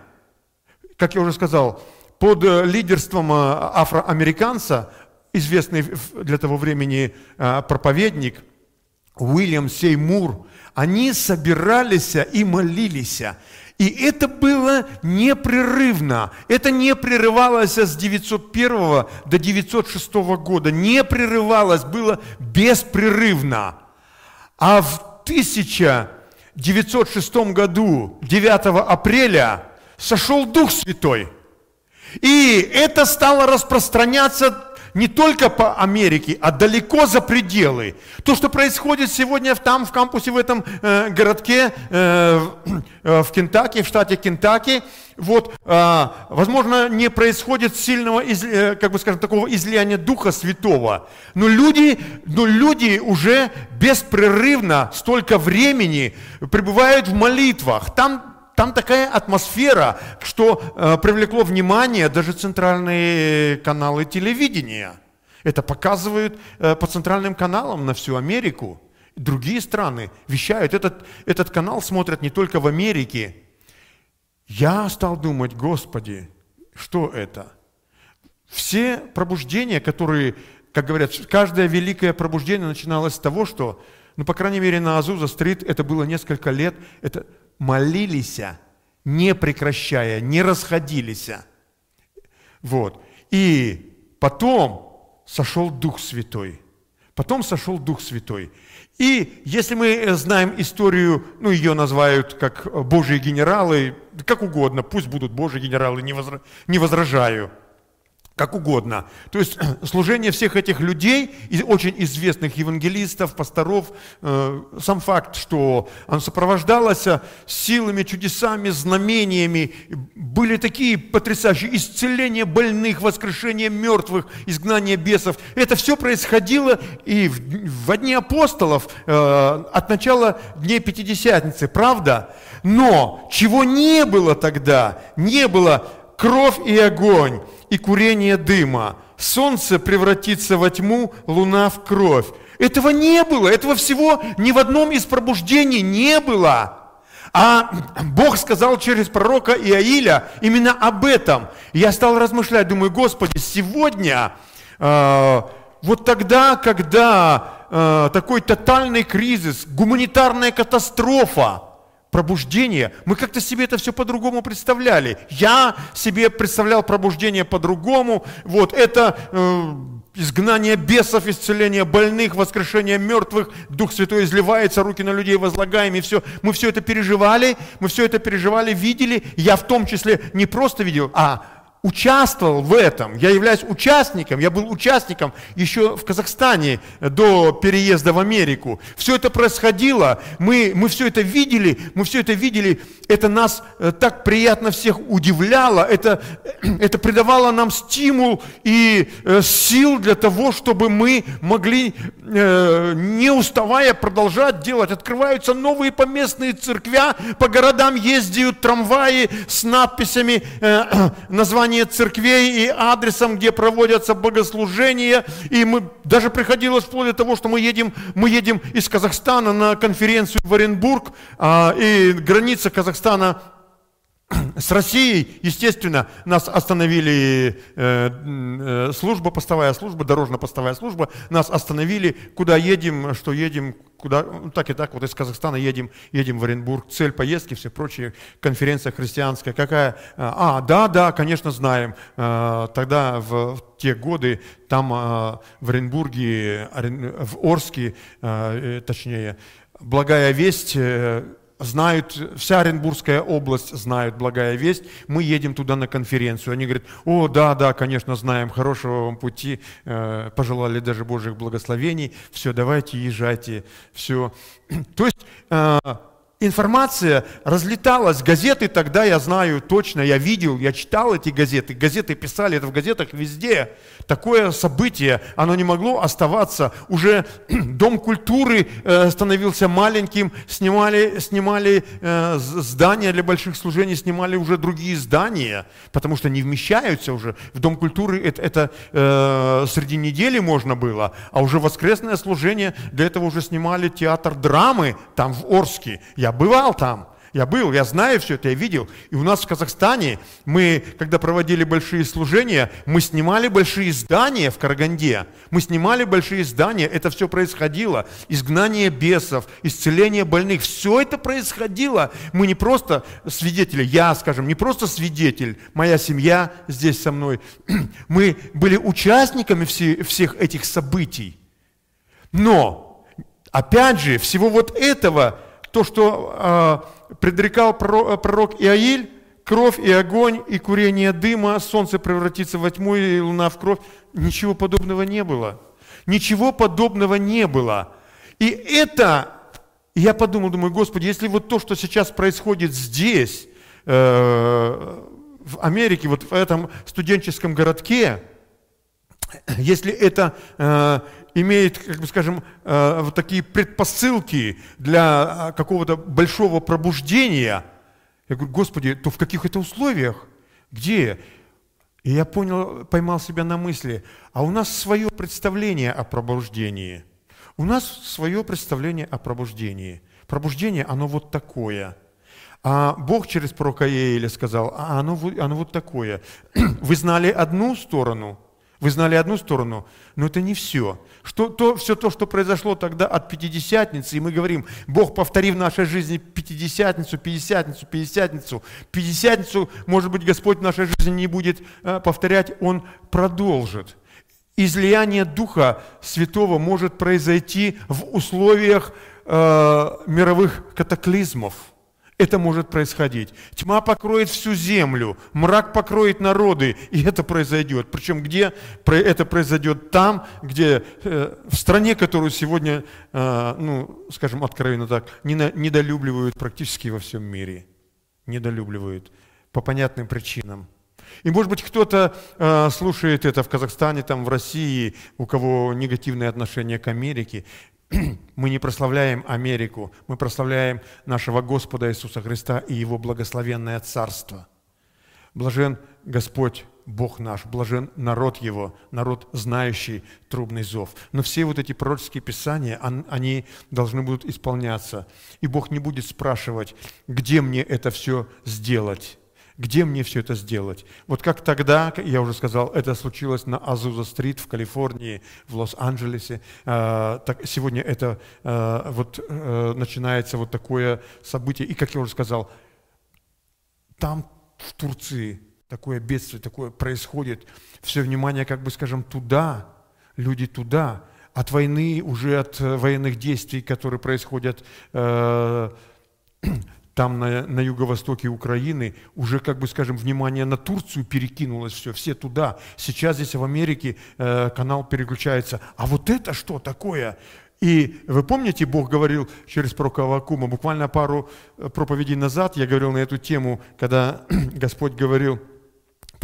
A: как я уже сказал, под э, лидерством афроамериканца, известный для того времени проповедник Уильям Сеймур, они собирались и молились. И это было непрерывно. Это не прерывалось с 901 до 906 года. Не прерывалось, было беспрерывно. А в 1906 году, 9 апреля, сошел Дух Святой. И это стало распространяться не только по Америке, а далеко за пределы. То, что происходит сегодня там, в кампусе, в этом э, городке, э, в э, Кентаки, в штате Кентаки, вот, э, возможно, не происходит сильного, из, э, как бы скажем, такого излияния Духа Святого. Но люди, но люди уже беспрерывно столько времени пребывают в молитвах. Там там такая атмосфера, что э, привлекло внимание даже центральные каналы телевидения. Это показывают э, по центральным каналам на всю Америку. Другие страны вещают. Этот, этот канал смотрят не только в Америке. Я стал думать, Господи, что это? Все пробуждения, которые, как говорят, каждое великое пробуждение начиналось с того, что, ну, по крайней мере, на Азуза-стрит это было несколько лет, это молились, не прекращая, не расходились. Вот. И потом сошел Дух Святой. Потом сошел Дух Святой. И если мы э, знаем историю, ну ее называют как э, Божьи генералы, как угодно, пусть будут Божьи генералы, не, не возражаю – как угодно. То есть служение всех этих людей, очень известных евангелистов, пасторов, э, сам факт, что он сопровождалось э, силами, чудесами, знамениями, были такие потрясающие исцеления больных, воскрешение мертвых, изгнание бесов. Это все происходило и в, в дни апостолов, э, от начала Дней Пятидесятницы, правда? Но чего не было тогда, не было кровь и огонь, и курение дыма. Солнце превратится во тьму, луна в кровь. Этого не было, этого всего ни в одном из пробуждений не было. А Бог сказал через пророка Иаиля именно об этом. я стал размышлять, думаю, Господи, сегодня, э, вот тогда, когда э, такой тотальный кризис, гуманитарная катастрофа, пробуждение, мы как-то себе это все по-другому представляли. Я себе представлял пробуждение по-другому. Вот это э, изгнание бесов, исцеление больных, воскрешение мертвых, Дух Святой изливается, руки на людей возлагаем, и все. Мы все это переживали, мы все это переживали, видели. Я в том числе не просто видел, а участвовал в этом, я являюсь участником, я был участником еще в Казахстане до переезда в Америку. Все это происходило, мы, мы все это видели, мы все это видели, это нас э, так приятно всех удивляло, это, это придавало нам стимул и э, сил для того, чтобы мы могли, э, не уставая, продолжать делать. Открываются новые поместные церквя, по городам ездят трамваи с надписями, названием название церквей и адресом, где проводятся богослужения. И мы даже приходилось вплоть до того, что мы едем, мы едем из Казахстана на конференцию в Оренбург, а, и граница Казахстана с Россией, естественно, нас остановили э, э, служба, постовая служба, дорожно-постовая служба, нас остановили, куда едем, что едем, куда, ну, так и так, вот из Казахстана едем, едем в Оренбург, цель поездки, все прочие, конференция христианская, какая, э, а, да, да, конечно, знаем, э, тогда в, в те годы там э, в Оренбурге, в Орске, э, э, точнее, благая весть, э, знают, вся Оренбургская область знает «Благая весть», мы едем туда на конференцию. Они говорят, о, да, да, конечно, знаем, хорошего вам пути, э, пожелали даже Божьих благословений, все, давайте, езжайте, все. То есть э, информация разлеталась, газеты тогда, я знаю точно, я видел, я читал эти газеты, газеты писали, это в газетах везде – такое событие, оно не могло оставаться. Уже дом культуры э, становился маленьким, снимали, снимали э, здания для больших служений, снимали уже другие здания, потому что не вмещаются уже. В дом культуры это, это среди недели можно было, а уже воскресное служение, для этого уже снимали театр драмы там в Орске. Я бывал там. Я был, я знаю все это, я видел. И у нас в Казахстане мы, когда проводили большие служения, мы снимали большие здания в Караганде. Мы снимали большие здания, это все происходило. Изгнание бесов, исцеление больных, все это происходило. Мы не просто свидетели, я, скажем, не просто свидетель, моя семья здесь со мной. Мы были участниками всех этих событий. Но, опять же, всего вот этого, то, что а, предрекал э, пророк Иаиль, кровь и огонь, и курение дыма, солнце превратится во тьму, и луна в кровь. Ничего подобного не было. Ничего подобного не было. И это, я подумал, думаю, Господи, если вот то, что сейчас происходит здесь, э, в Америке, вот в этом студенческом городке, если это э, имеет, как бы скажем, э, вот такие предпосылки для э, какого-то большого пробуждения. Я говорю, Господи, то в каких это условиях? Где? И я понял, поймал себя на мысли, а у нас свое представление о пробуждении. У нас свое представление о пробуждении. Пробуждение, оно вот такое. А Бог через пророка Иеля сказал, а оно, оно вот такое. Вы знали одну сторону – вы знали одну сторону, но это не все. Что, то, все то, что произошло тогда от Пятидесятницы, и мы говорим, Бог, повтори в нашей жизни Пятидесятницу, Пятидесятницу, Пятидесятницу. Пятидесятницу, может быть, Господь в нашей жизни не будет э, повторять, Он продолжит. Излияние Духа Святого может произойти в условиях э, мировых катаклизмов – это может происходить. Тьма покроет всю землю, мрак покроет народы, и это произойдет. Причем где это произойдет? Там, где э, в стране, которую сегодня, э, ну, скажем откровенно так, недолюбливают практически во всем мире. Недолюбливают по понятным причинам. И, может быть, кто-то э, слушает это в Казахстане, там, в России, у кого негативные отношения к Америке, мы не прославляем Америку, мы прославляем нашего Господа Иисуса Христа и Его благословенное Царство. Блажен Господь, Бог наш, блажен народ Его, народ, знающий трубный зов. Но все вот эти пророческие писания, они должны будут исполняться. И Бог не будет спрашивать, где мне это все сделать. Где мне все это сделать? Вот как тогда, я уже сказал, это случилось на Азуза-стрит в Калифорнии, в Лос-Анджелесе. А, так сегодня это а, вот э, начинается вот такое событие. И, как я уже сказал, там, в Турции, такое бедствие, такое происходит. Все внимание, как бы, скажем, туда, люди туда, от войны, уже от э, военных действий, которые происходят э, там на, на юго-востоке Украины уже, как бы скажем, внимание на Турцию перекинулось все, все туда. Сейчас здесь в Америке э, канал переключается. А вот это что такое? И вы помните, Бог говорил через пророка Акума, буквально пару э, проповедей назад я говорил на эту тему, когда Господь говорил –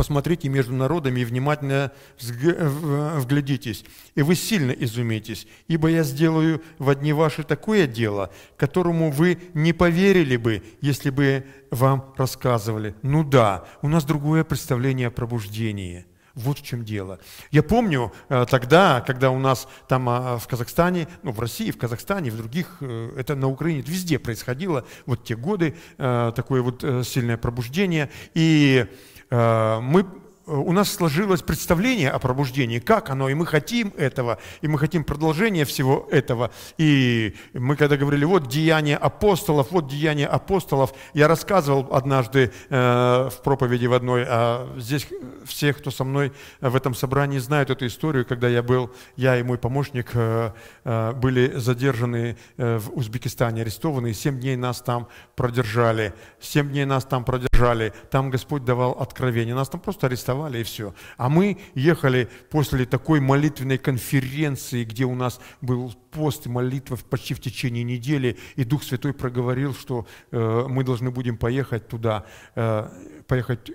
A: посмотрите между народами и внимательно вглядитесь, и вы сильно изумитесь, ибо я сделаю в одни ваши такое дело, которому вы не поверили бы, если бы вам рассказывали. Ну да, у нас другое представление о пробуждении – вот в чем дело. Я помню э, тогда, когда у нас там а, в Казахстане, ну в России, в Казахстане, в других, э, это на Украине, везде происходило вот те годы э, такое вот сильное пробуждение. И Э, мы Э, у нас сложилось представление о пробуждении, как оно, и мы хотим этого, и мы хотим продолжения всего этого. И мы когда говорили, вот деяния апостолов, вот деяния апостолов, я рассказывал однажды э, в проповеди в одной, а здесь все, кто со мной в этом собрании, знают эту историю, когда я был, я и мой помощник э, э, были задержаны э, в Узбекистане, арестованы, и семь дней нас там продержали, семь дней нас там продержали, там Господь давал откровение, нас там просто арестовали, нарисовали и все. А мы ехали после такой молитвенной конференции, где у нас был пост и молитва почти в течение недели, и Дух Святой проговорил, что э, мы должны будем поехать туда, э, поехать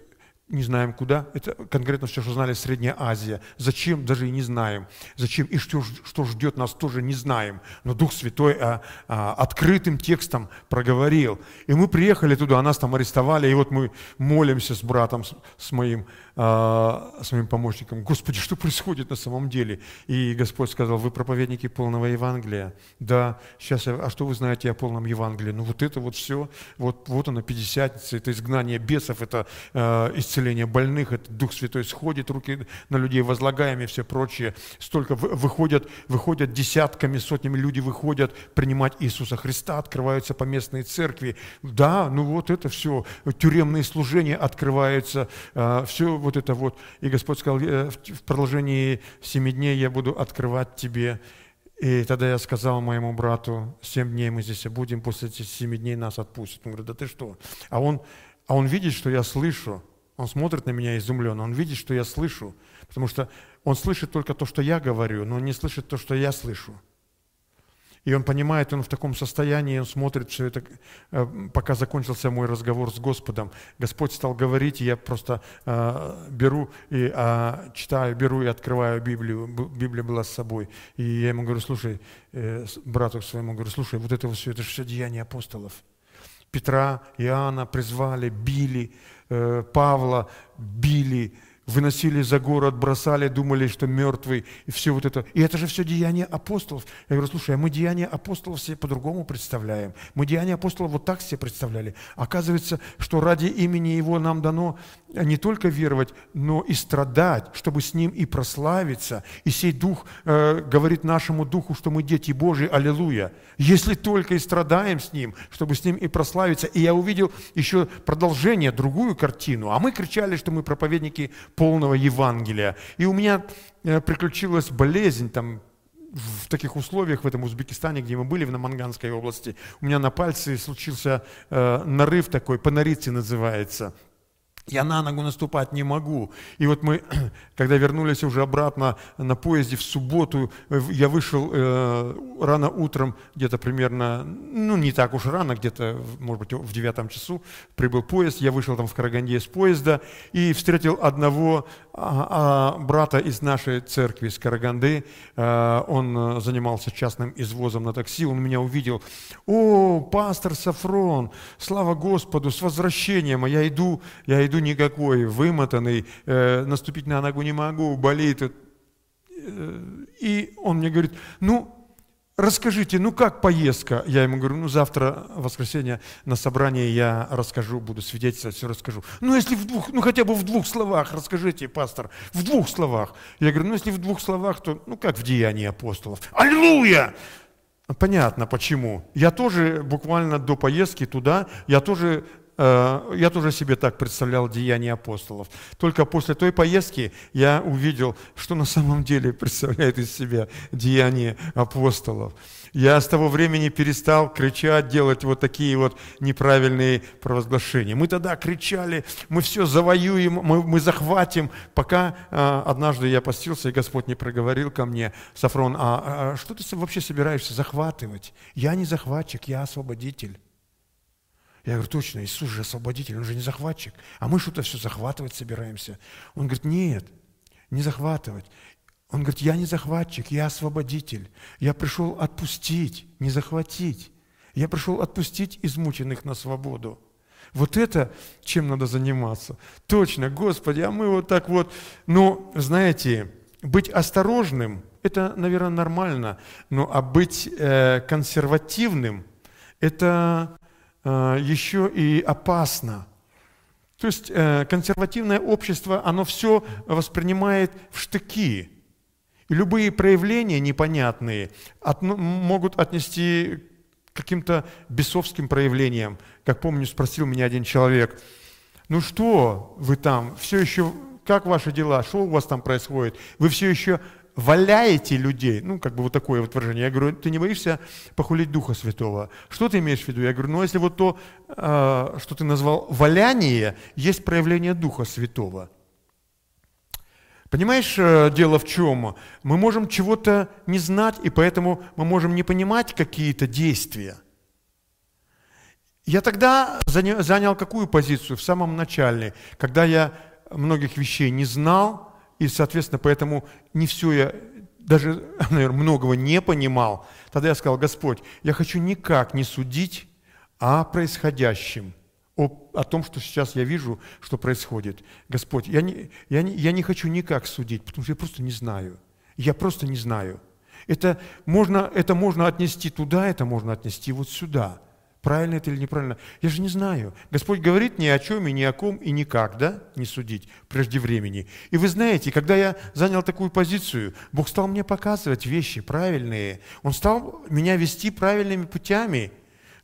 A: не знаем куда. Это конкретно все, что знали Средняя Азия. Зачем, даже и не знаем. Зачем и что, что ждет нас, тоже не знаем. Но Дух Святой а, а, открытым текстом проговорил. И мы приехали туда, а нас там арестовали. И вот мы молимся с братом, с, с моим, а, своим помощником «Господи, что происходит на самом деле?» И Господь сказал, «Вы проповедники полного Евангелия». Да, сейчас, я, а что вы знаете о полном Евангелии? Ну вот это вот все, вот, вот она, Пятидесятница, это изгнание бесов, это а, исцеление больных, это Дух Святой сходит, руки на людей возлагаем и все прочее. Столько выходят, выходят десятками, сотнями люди выходят принимать Иисуса Христа, открываются поместные церкви. Да, ну вот это все, тюремные служения открываются, а, все вот это вот. И Господь сказал, «Э, в продолжении семи дней я буду открывать тебе. И тогда я сказал моему брату, семь дней мы здесь будем, после этих семи дней нас отпустят. Он говорит, да ты что? А он, а он видит, что я слышу. Он смотрит на меня изумленно, он видит, что я слышу. Потому что он слышит только то, что я говорю, но он не слышит то, что я слышу. И он понимает, он в таком состоянии, он смотрит все это, э, пока закончился мой разговор с Господом. Господь стал говорить, и я просто э, беру и э, читаю, беру и открываю Библию. Библия была с собой. И я ему говорю, слушай, э, брату своему говорю, слушай, вот это все, это же все деяния апостолов. Петра, Иоанна призвали, били, э, Павла били, выносили за город, бросали, думали, что мертвый, и все вот это. И это же все деяние апостолов. Я говорю, слушай, а мы деяния апостолов себе по-другому представляем. Мы деяния апостолов вот так себе представляли. Оказывается, что ради имени Его нам дано не только веровать, но и страдать, чтобы с Ним и прославиться. И сей Дух э, говорит нашему Духу, что мы дети Божии, аллилуйя. Если только и страдаем с Ним, чтобы с Ним и прославиться. И я увидел еще продолжение, другую картину. А мы кричали, что мы проповедники полного Евангелия. И у меня э, приключилась болезнь, там в таких условиях, в этом Узбекистане, где мы были, в Наманганской области, у меня на пальце случился э, нарыв такой, паноритти называется – я на ногу наступать не могу. И вот мы, когда вернулись уже обратно на поезде в субботу, э, я вышел э, рано утром, где-то примерно, ну не так уж рано, где-то, может быть, в девятом часу прибыл поезд. Я вышел там в Караганде из поезда и встретил одного а, а, брата из нашей церкви, из Караганды. А, он э, занимался частным извозом на такси, он меня увидел. «О, пастор Сафрон, слава Господу, с возвращением! А я иду, я иду иду никакой, вымотанный, э, наступить на ногу не могу, болит. Э, и он мне говорит, ну, расскажите, ну как поездка? Я ему говорю, ну завтра, воскресенье, на собрании я расскажу, буду свидетельствовать, все расскажу. Ну если в двух, ну хотя бы в двух словах расскажите, пастор, в двух словах. Я говорю, ну если в двух словах, то ну как в деянии апостолов. Аллилуйя! Понятно, почему. Я тоже буквально до поездки туда, я тоже Э, я тоже себе так представлял деяния апостолов. Только после той поездки я увидел, что на самом деле представляет из себя деяние апостолов. Я с того времени перестал кричать, делать вот такие вот неправильные провозглашения. Мы тогда кричали, мы все завоюем, мы, мы захватим, пока а, однажды я постился, и Господь не проговорил ко мне, Сафрон, а, а что ты вообще собираешься захватывать? Я не захватчик, я освободитель. Я говорю, точно, Иисус же освободитель, он же не захватчик. А мы что-то все захватывать собираемся. Он говорит, нет, не захватывать. Он говорит, я не захватчик, я освободитель. Я пришел отпустить, не захватить. Я пришел отпустить измученных на свободу. Вот это чем надо заниматься. Точно, Господи, а мы вот так вот. Но, ну, знаете, быть осторожным – это, наверное, нормально. Но а быть э, консервативным – это Э, еще и опасно. То есть э, консервативное общество, оно все воспринимает в штыки. И любые проявления непонятные от, могут отнести к каким-то бесовским проявлениям. Как помню, спросил меня один человек, ну что вы там, все еще, как ваши дела, что у вас там происходит? Вы все еще валяете людей, ну, как бы вот такое вот выражение. Я говорю, ты не боишься похулить Духа Святого? Что ты имеешь в виду? Я говорю, ну, если вот то, э, что ты назвал валяние, есть проявление Духа Святого. Понимаешь, э, дело в чем? Мы можем чего-то не знать, и поэтому мы можем не понимать какие-то действия. Я тогда занял какую позицию в самом начале, когда я многих вещей не знал, и, соответственно, поэтому не все я, даже, наверное, многого не понимал. Тогда я сказал, Господь, я хочу никак не судить о происходящем, о, о том, что сейчас я вижу, что происходит. Господь, я не, я, не, я не хочу никак судить, потому что я просто не знаю. Я просто не знаю. Это можно, это можно отнести туда, это можно отнести вот сюда – правильно это или неправильно. Я же не знаю. Господь говорит ни о чем и ни о ком и никак, да, не судить прежде времени. И вы знаете, когда я занял такую позицию, Бог стал мне показывать вещи правильные. Он стал меня вести правильными путями.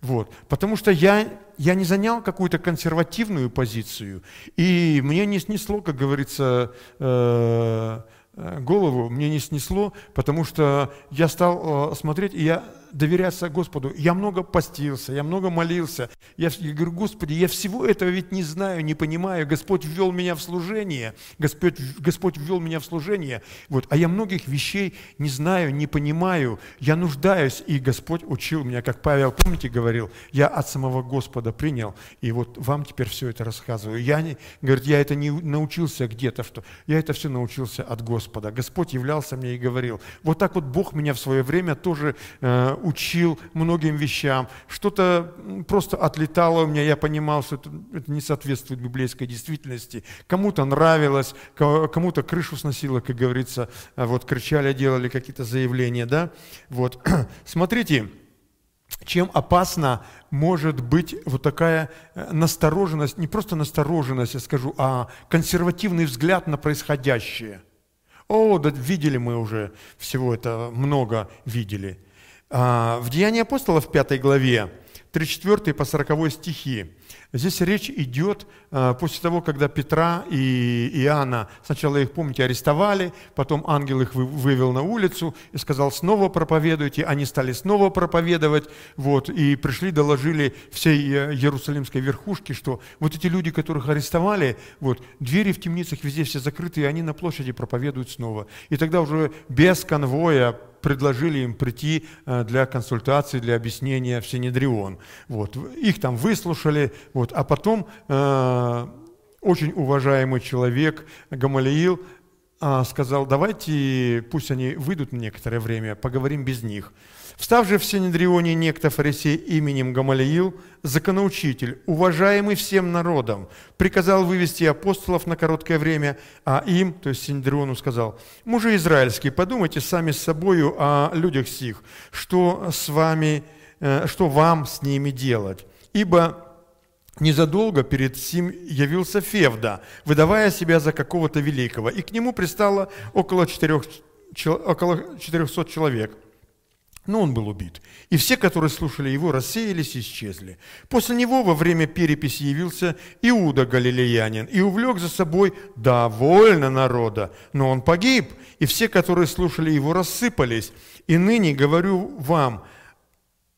A: Вот. Потому что я, я не занял какую-то консервативную позицию, и мне не снесло, как говорится, э, э, голову, мне не снесло, потому что я стал э, смотреть, и я доверяться Господу. Я много постился, я много молился. Я, я говорю, Господи, я всего этого ведь не знаю, не понимаю. Господь ввел меня в служение. Господь, Господь ввел меня в служение. Вот. А я многих вещей не знаю, не понимаю. Я нуждаюсь. И Господь учил меня, как Павел, помните, говорил, я от самого Господа принял. И вот вам теперь все это рассказываю. Я не, говорит, я это не научился где-то, что я это все научился от Господа. Господь являлся мне и говорил. Вот так вот Бог меня в свое время тоже э, учил многим вещам, что-то просто отлетало у меня, я понимал, что это, это не соответствует библейской действительности. Кому-то нравилось, кому-то крышу сносило, как говорится, а вот кричали, делали какие-то заявления, да. Вот, смотрите, чем опасна может быть вот такая э, настороженность, не просто настороженность, я скажу, а консервативный взгляд на происходящее. О, да видели мы уже всего это, много видели. А, в Деянии апостолов 5 главе 34 по 40 стихи. Здесь речь идет а, после того, когда Петра и Иоанна, сначала их, помните, арестовали, потом ангел их вывел на улицу и сказал, снова проповедуйте. Они стали снова проповедовать, вот, и пришли, доложили всей э, Иерусалимской верхушке, что вот эти люди, которых арестовали, вот, двери в темницах везде все закрыты, и они на площади проповедуют снова. И тогда уже без конвоя предложили им прийти э, для консультации, для объяснения в Синедрион. Вот. Их там выслушали, вот. а потом э, очень уважаемый человек Гамалиил э, сказал, давайте, пусть они выйдут на некоторое время, поговорим без них. Встав же в Синедрионе некто фарисей именем Гамалиил, законоучитель, уважаемый всем народом, приказал вывести апостолов на короткое время, а им, то есть Синедриону, сказал, «Мужи израильские, подумайте сами с собою о людях сих, что с вами, э, что вам с ними делать, ибо Незадолго перед сим явился Февда, выдавая себя за какого-то великого, и к нему пристало около, 4, около 400 человек – но он был убит, и все, которые слушали его, рассеялись и исчезли. После него во время переписи явился Иуда Галилеянин и увлек за собой довольно народа, но он погиб, и все, которые слушали его, рассыпались. И ныне говорю вам,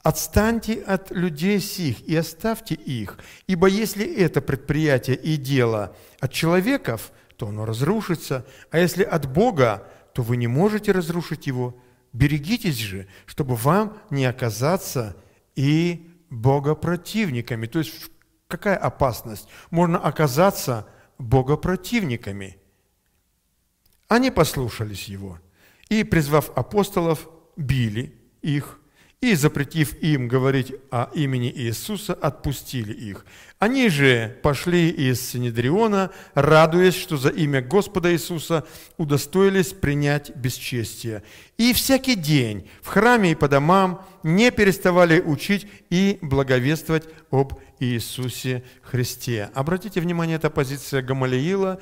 A: Отстаньте от людей сих и оставьте их, ибо если это предприятие и дело от человеков, то оно разрушится, а если от Бога, то вы не можете разрушить его, Берегитесь же, чтобы вам не оказаться и богопротивниками. То есть какая опасность? Можно оказаться богопротивниками. Они послушались его и, призвав апостолов, били их и, запретив им говорить о имени Иисуса, отпустили их. Они же пошли из Синедриона, радуясь, что за имя Господа Иисуса удостоились принять бесчестие. И всякий день в храме и по домам не переставали учить и благовествовать об Иисусе Христе. Обратите внимание, это позиция Гамалиила,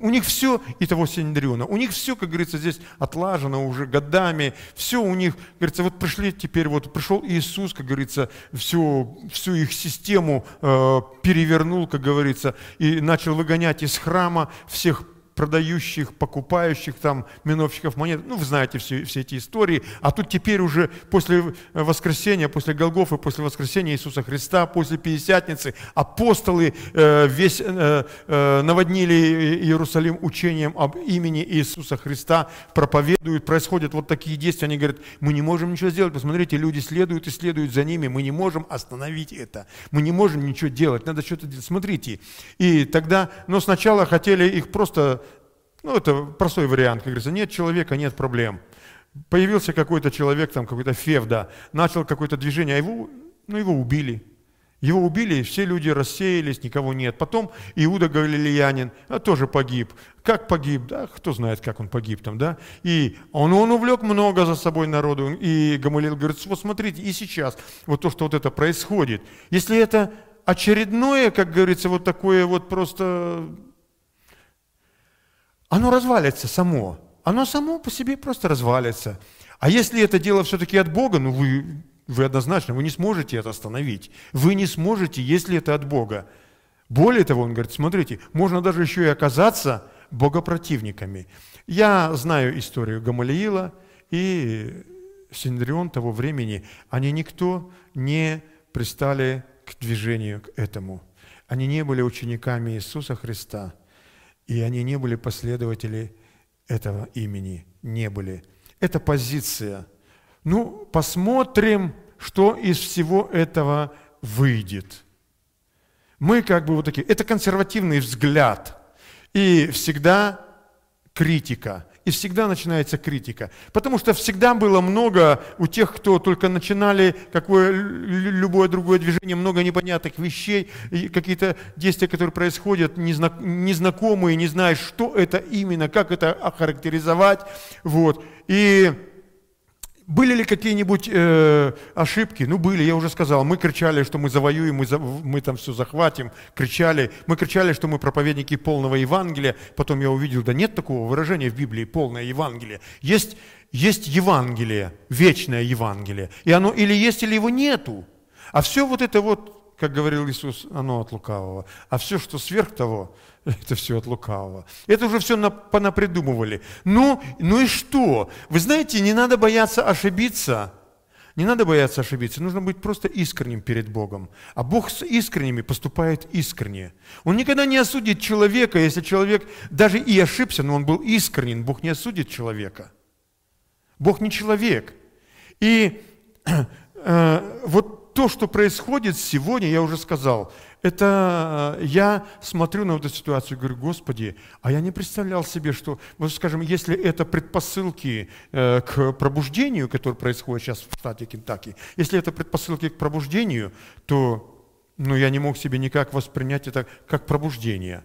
A: у них все и того Синдриона, у них все, как говорится, здесь отлажено уже годами, все у них, как говорится, вот пришли теперь, вот пришел Иисус, как говорится, всю, всю их систему э, перевернул, как говорится, и начал выгонять из храма всех продающих, покупающих, там, миновщиков монет. Ну, вы знаете все, все эти истории. А тут теперь уже после воскресения, после Голгофы, после воскресения Иисуса Христа, после Пятидесятницы, апостолы э, весь э, э, наводнили Иерусалим учением об имени Иисуса Христа, проповедуют, происходят вот такие действия. Они говорят, мы не можем ничего сделать, посмотрите, люди следуют и следуют за ними, мы не можем остановить это, мы не можем ничего делать, надо что-то делать, смотрите. И тогда, но сначала хотели их просто ну, это простой вариант, как говорится, нет человека, нет проблем. Появился какой-то человек, там какой-то февда, начал какое-то движение, а его, ну, его убили. Его убили, все люди рассеялись, никого нет. Потом Иуда Галилеянин а, тоже погиб. Как погиб, да, кто знает, как он погиб там, да. И он, он увлек много за собой народу. И Гамалил говорит, вот смотрите, и сейчас вот то, что вот это происходит. Если это очередное, как говорится, вот такое вот просто оно развалится само. Оно само по себе просто развалится. А если это дело все-таки от Бога, ну вы, вы однозначно, вы не сможете это остановить. Вы не сможете, если это от Бога. Более того, он говорит, смотрите, можно даже еще и оказаться богопротивниками. Я знаю историю Гамалиила и Синдрион того времени. Они никто не пристали к движению к этому. Они не были учениками Иисуса Христа – и они не были последователи этого имени, не были. Это позиция. Ну, посмотрим, что из всего этого выйдет. Мы как бы вот такие. Это консервативный взгляд. И всегда критика – и всегда начинается критика. Потому что всегда было много у тех, кто только начинали какое, любое другое движение, много непонятных вещей, какие-то действия, которые происходят, незнакомые, не знаешь, что это именно, как это охарактеризовать. Вот. И были ли какие-нибудь э, ошибки? Ну, были, я уже сказал. Мы кричали, что мы завоюем, мы, за, мы там все захватим. Кричали. Мы кричали, что мы проповедники полного Евангелия. Потом я увидел, да нет такого выражения в Библии, полное Евангелие. Есть, есть Евангелие, вечное Евангелие. И оно или есть, или его нету. А все вот это вот как говорил Иисус, оно от лукавого. А все, что сверх того, это все от лукавого. Это уже все понапридумывали. Ну, ну и что? Вы знаете, не надо бояться ошибиться. Не надо бояться ошибиться, нужно быть просто искренним перед Богом. А Бог с искренними поступает искренне. Он никогда не осудит человека, если человек даже и ошибся, но он был искренен. Бог не осудит человека. Бог не человек. И э, вот то, что происходит сегодня, я уже сказал, это э, я смотрю на вот эту ситуацию и говорю, Господи, а я не представлял себе, что, вот скажем, если это предпосылки э, к пробуждению, которое происходит сейчас в штате Кентаки, если это предпосылки к пробуждению, то ну, я не мог себе никак воспринять это как пробуждение.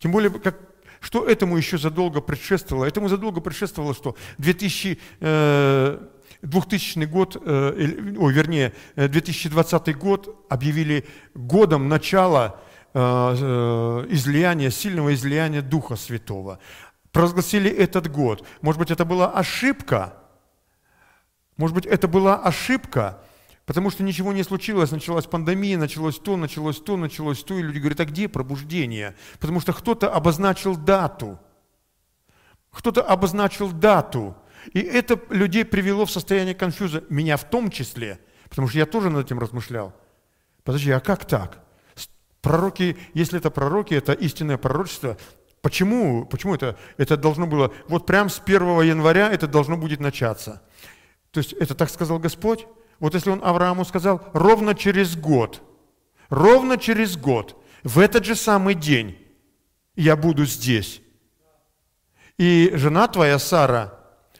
A: Тем более, как что этому еще задолго предшествовало? Этому задолго предшествовало, что 2000, э, 2000 год, э, о, вернее, 2020 э, год объявили годом начала э, излияния, сильного излияния Духа Святого. Провозгласили этот год. Может быть, это была ошибка? Может быть, это была ошибка? Потому что ничего не случилось, началась пандемия, началось то, началось то, началось то, и люди говорят, а где пробуждение? Потому что кто-то обозначил дату. Кто-то обозначил дату – и это людей привело в состояние конфуза меня в том числе, потому что я тоже над этим размышлял. Подожди, а как так? Пророки, если это пророки, это истинное пророчество, почему, почему это, это должно было, вот прям с 1 января это должно будет начаться? То есть это так сказал Господь? Вот если он Аврааму сказал, ровно через год, ровно через год, в этот же самый день я буду здесь. И жена твоя, Сара,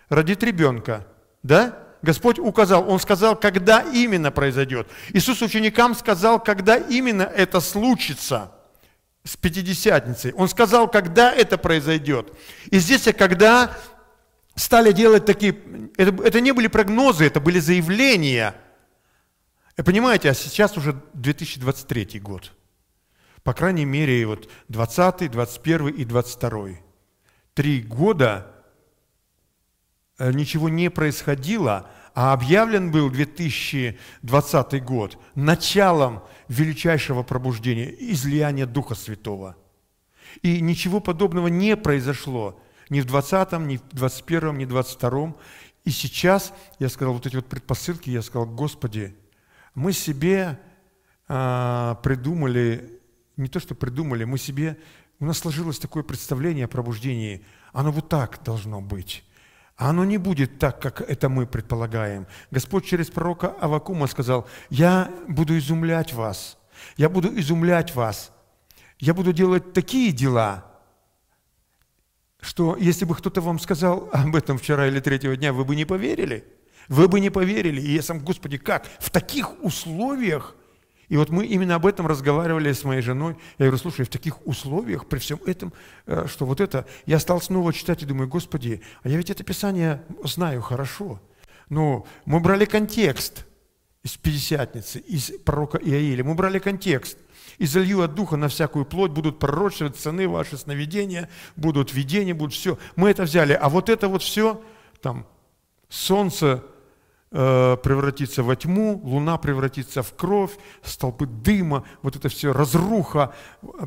A: родит ребенка. Да? Господь указал, Он сказал, когда именно произойдет. Иисус ученикам сказал, когда именно это случится с Пятидесятницей. Он сказал, когда это произойдет. И здесь, когда стали делать такие... Это, это не были прогнозы, это были заявления. Э, понимаете, а сейчас уже 2023 год. По крайней мере, вот 20, 21 и 22. Три года – Э, ничего не происходило, а объявлен был 2020 год началом величайшего пробуждения, излияния Духа Святого. И ничего подобного не произошло ни в 20, м ни в 21, м ни в 22. м И сейчас, я сказал, вот эти вот предпосылки, я сказал, Господи, мы себе а, придумали, не то что придумали, мы себе, у нас сложилось такое представление о пробуждении, оно вот так должно быть. А оно не будет так, как это мы предполагаем. Господь через пророка Авакума сказал, я буду изумлять вас, я буду изумлять вас, я буду делать такие дела, что если бы кто-то вам сказал об этом вчера или третьего дня, вы бы не поверили. Вы бы не поверили. И я сам, Господи, как? В таких условиях – и вот мы именно об этом разговаривали с моей женой. Я говорю, слушай, в таких условиях, при всем этом, э, что вот это, я стал снова читать и думаю, Господи, а я ведь это Писание знаю хорошо. Но мы брали контекст из Пятидесятницы, из пророка Иаиля. Мы брали контекст. «И залью от Духа на всякую плоть, будут пророчествовать сны ваши, сновидения, будут видения, будут все». Мы это взяли. А вот это вот все, там, солнце, Э, превратится во тьму, луна превратится в кровь, столпы дыма, вот это все разруха,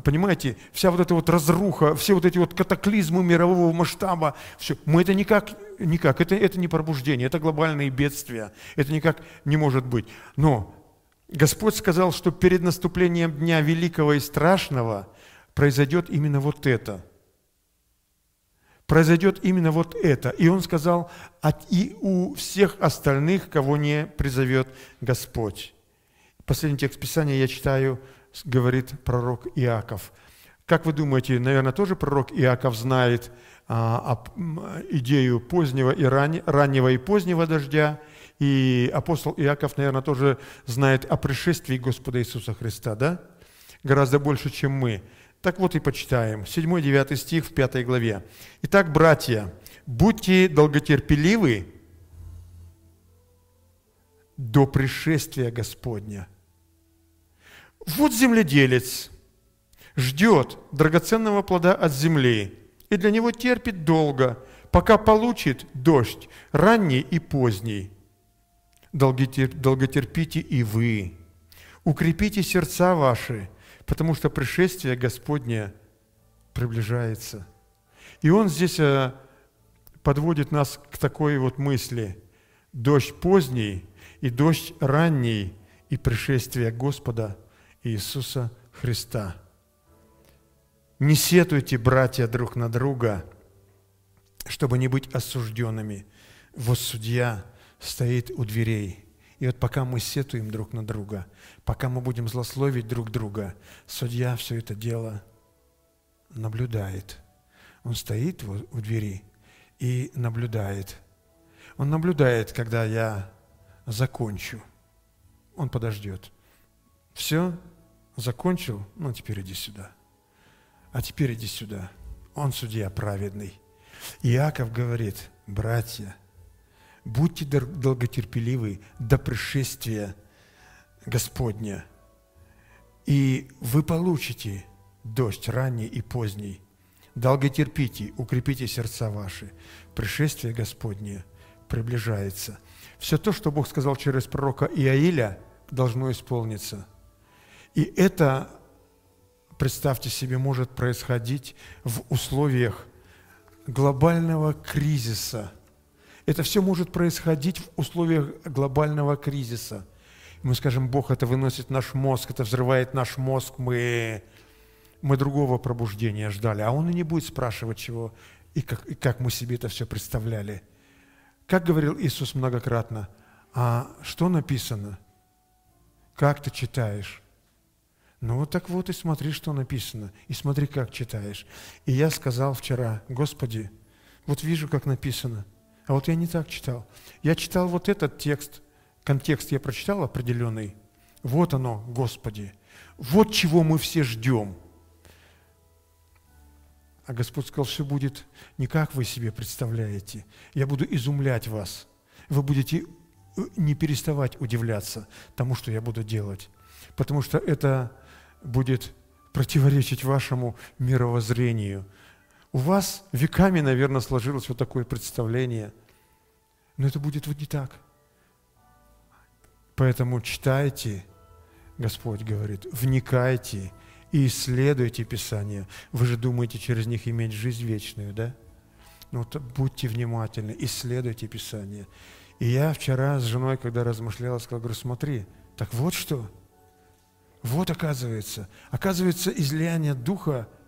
A: понимаете, вся вот эта вот разруха, все вот эти вот катаклизмы мирового масштаба, все, мы это никак, никак, это, это не пробуждение, это глобальные бедствия, это никак не может быть. Но Господь сказал, что перед наступлением Дня Великого и Страшного произойдет именно вот это – произойдет именно вот это. И он сказал, и у всех остальных, кого не призовет Господь. Последний текст Писания я читаю, говорит пророк Иаков. Как вы думаете, наверное, тоже пророк Иаков знает а, а, идею позднего и ран, раннего и позднего дождя, и апостол Иаков, наверное, тоже знает о пришествии Господа Иисуса Христа, да? Гораздо больше, чем мы. Так вот и почитаем, 7-9 стих в 5 главе. «Итак, братья, будьте долготерпеливы до пришествия Господня». Вот земледелец ждет драгоценного плода от земли, и для него терпит долго, пока получит дождь ранний и поздний. Долготерпите и вы, укрепите сердца ваши – потому что пришествие Господне приближается. И он здесь э, подводит нас к такой вот мысли. Дождь поздний и дождь ранний и пришествие Господа Иисуса Христа. Не сетуйте, братья, друг на друга, чтобы не быть осужденными. Вот судья стоит у дверей – и вот пока мы сетуем друг на друга, пока мы будем злословить друг друга, судья все это дело наблюдает. Он стоит вот у двери и наблюдает. Он наблюдает, когда я закончу. Он подождет. Все, закончил, ну теперь иди сюда. А теперь иди сюда. Он судья праведный. Иаков говорит, братья, будьте долготерпеливы до пришествия Господня, и вы получите дождь ранний и поздний. Долготерпите, укрепите сердца ваши. Пришествие Господне приближается. Все то, что Бог сказал через пророка Иаиля, должно исполниться. И это, представьте себе, может происходить в условиях глобального кризиса – это все может происходить в условиях глобального кризиса. Мы скажем, Бог это выносит наш мозг, это взрывает наш мозг, мы, мы другого пробуждения ждали, а он и не будет спрашивать, чего и как, и как мы себе это все представляли. Как говорил Иисус многократно, а что написано? Как ты читаешь? Ну вот так вот и смотри, что написано, и смотри, как читаешь. И я сказал вчера, Господи, вот вижу, как написано – а вот я не так читал. Я читал вот этот текст, контекст я прочитал определенный. Вот оно, Господи. Вот чего мы все ждем. А Господь сказал, все будет не как вы себе представляете. Я буду изумлять вас. Вы будете э, не переставать удивляться тому, что я буду делать. Потому что это будет противоречить вашему мировоззрению – у вас веками, наверное, сложилось вот такое представление. Но это будет вот не так. Поэтому читайте, Господь говорит, вникайте и исследуйте Писание. Вы же думаете через них иметь жизнь вечную, да? Ну, вот, будьте внимательны, исследуйте Писание. И я вчера с женой, когда размышляла, сказал, говорю, смотри, так вот что. Вот оказывается. Оказывается, излияние Духа –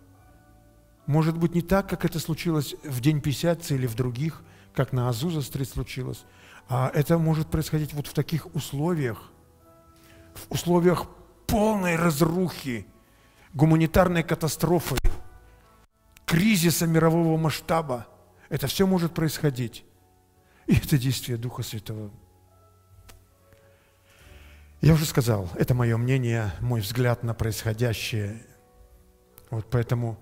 A: может быть, не так, как это случилось в день Пятидесятницы или в других, как на Азу застрит случилось. А это может происходить вот в таких условиях, в условиях полной разрухи, гуманитарной катастрофы, кризиса мирового масштаба. Это все может происходить. И это действие Духа Святого. Я уже сказал, это мое мнение, мой взгляд на происходящее. Вот поэтому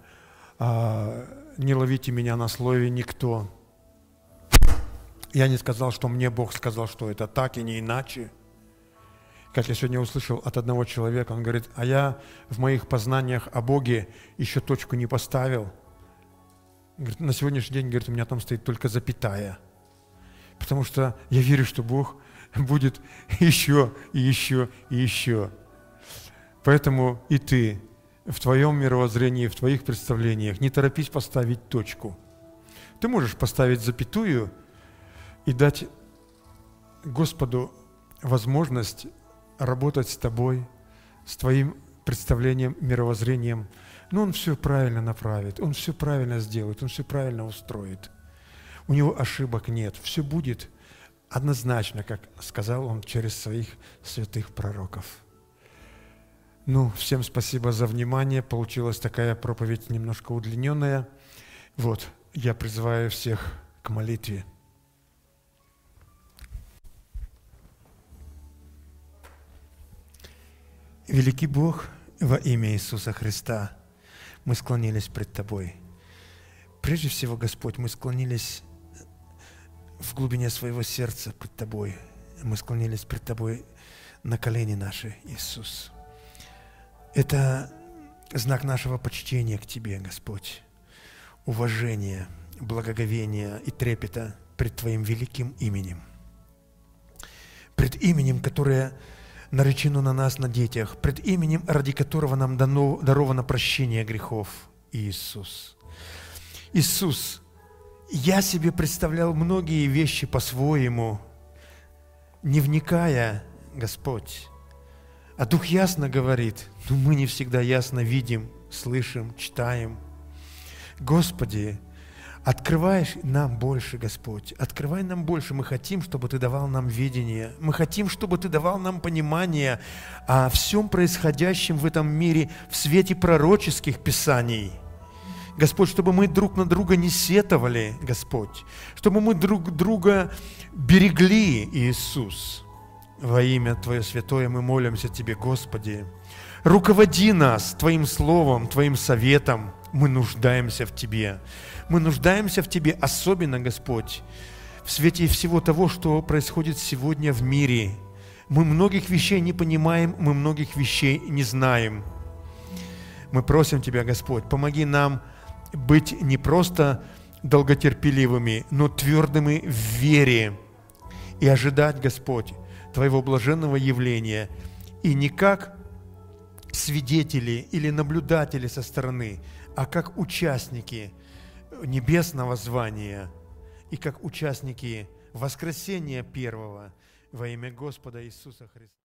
A: а, не ловите меня на слове никто. Я не сказал, что мне Бог сказал, что это так и не иначе. Как я сегодня услышал от одного человека, он говорит, а я в моих познаниях о Боге еще точку не поставил. Говорит, на сегодняшний день, говорит, у меня там стоит только запятая. Потому что я верю, что Бог будет еще и еще и еще. Поэтому и ты в твоем мировоззрении, в твоих представлениях. Не торопись поставить точку. Ты можешь поставить запятую и дать Господу возможность работать с тобой, с твоим представлением, мировоззрением. Но Он все правильно направит, Он все правильно сделает, Он все правильно устроит. У него ошибок нет, все будет однозначно, как сказал Он через своих святых пророков. Ну, всем спасибо за внимание. Получилась такая проповедь немножко удлиненная. Вот, я призываю всех к молитве. Великий Бог, во имя Иисуса Христа, мы склонились пред Тобой. Прежде всего, Господь, мы склонились в глубине своего сердца пред Тобой. Мы склонились пред Тобой на колени наши, Иисус. Иисус. Это знак нашего почтения к Тебе, Господь, уважения, благоговения и трепета пред Твоим великим именем, пред именем, которое наречено на нас, на детях, пред именем, ради которого нам дано, даровано прощение грехов, Иисус. Иисус, я себе представлял многие вещи по-своему, не вникая, Господь. А Дух ясно говорит – но ну, мы не всегда ясно видим, слышим, читаем. Господи, Открываешь нам больше, Господь. Открывай нам больше. Мы хотим, чтобы Ты давал нам видение. Мы хотим, чтобы Ты давал нам понимание о всем происходящем в этом мире в свете пророческих писаний. Господь, чтобы мы друг на друга не сетовали, Господь. Чтобы мы друг друга берегли, Иисус. Во имя Твое святое мы молимся Тебе, Господи. Руководи нас Твоим Словом, Твоим Советом. Мы нуждаемся в Тебе. Мы нуждаемся в Тебе особенно, Господь, в свете всего того, что происходит сегодня в мире. Мы многих вещей не понимаем, мы многих вещей не знаем. Мы просим Тебя, Господь, помоги нам быть не просто долготерпеливыми, но твердыми в вере и ожидать, Господь, Твоего блаженного явления, и никак свидетели или наблюдатели со стороны, а как участники небесного звания и как участники воскресения первого во имя Господа Иисуса Христа.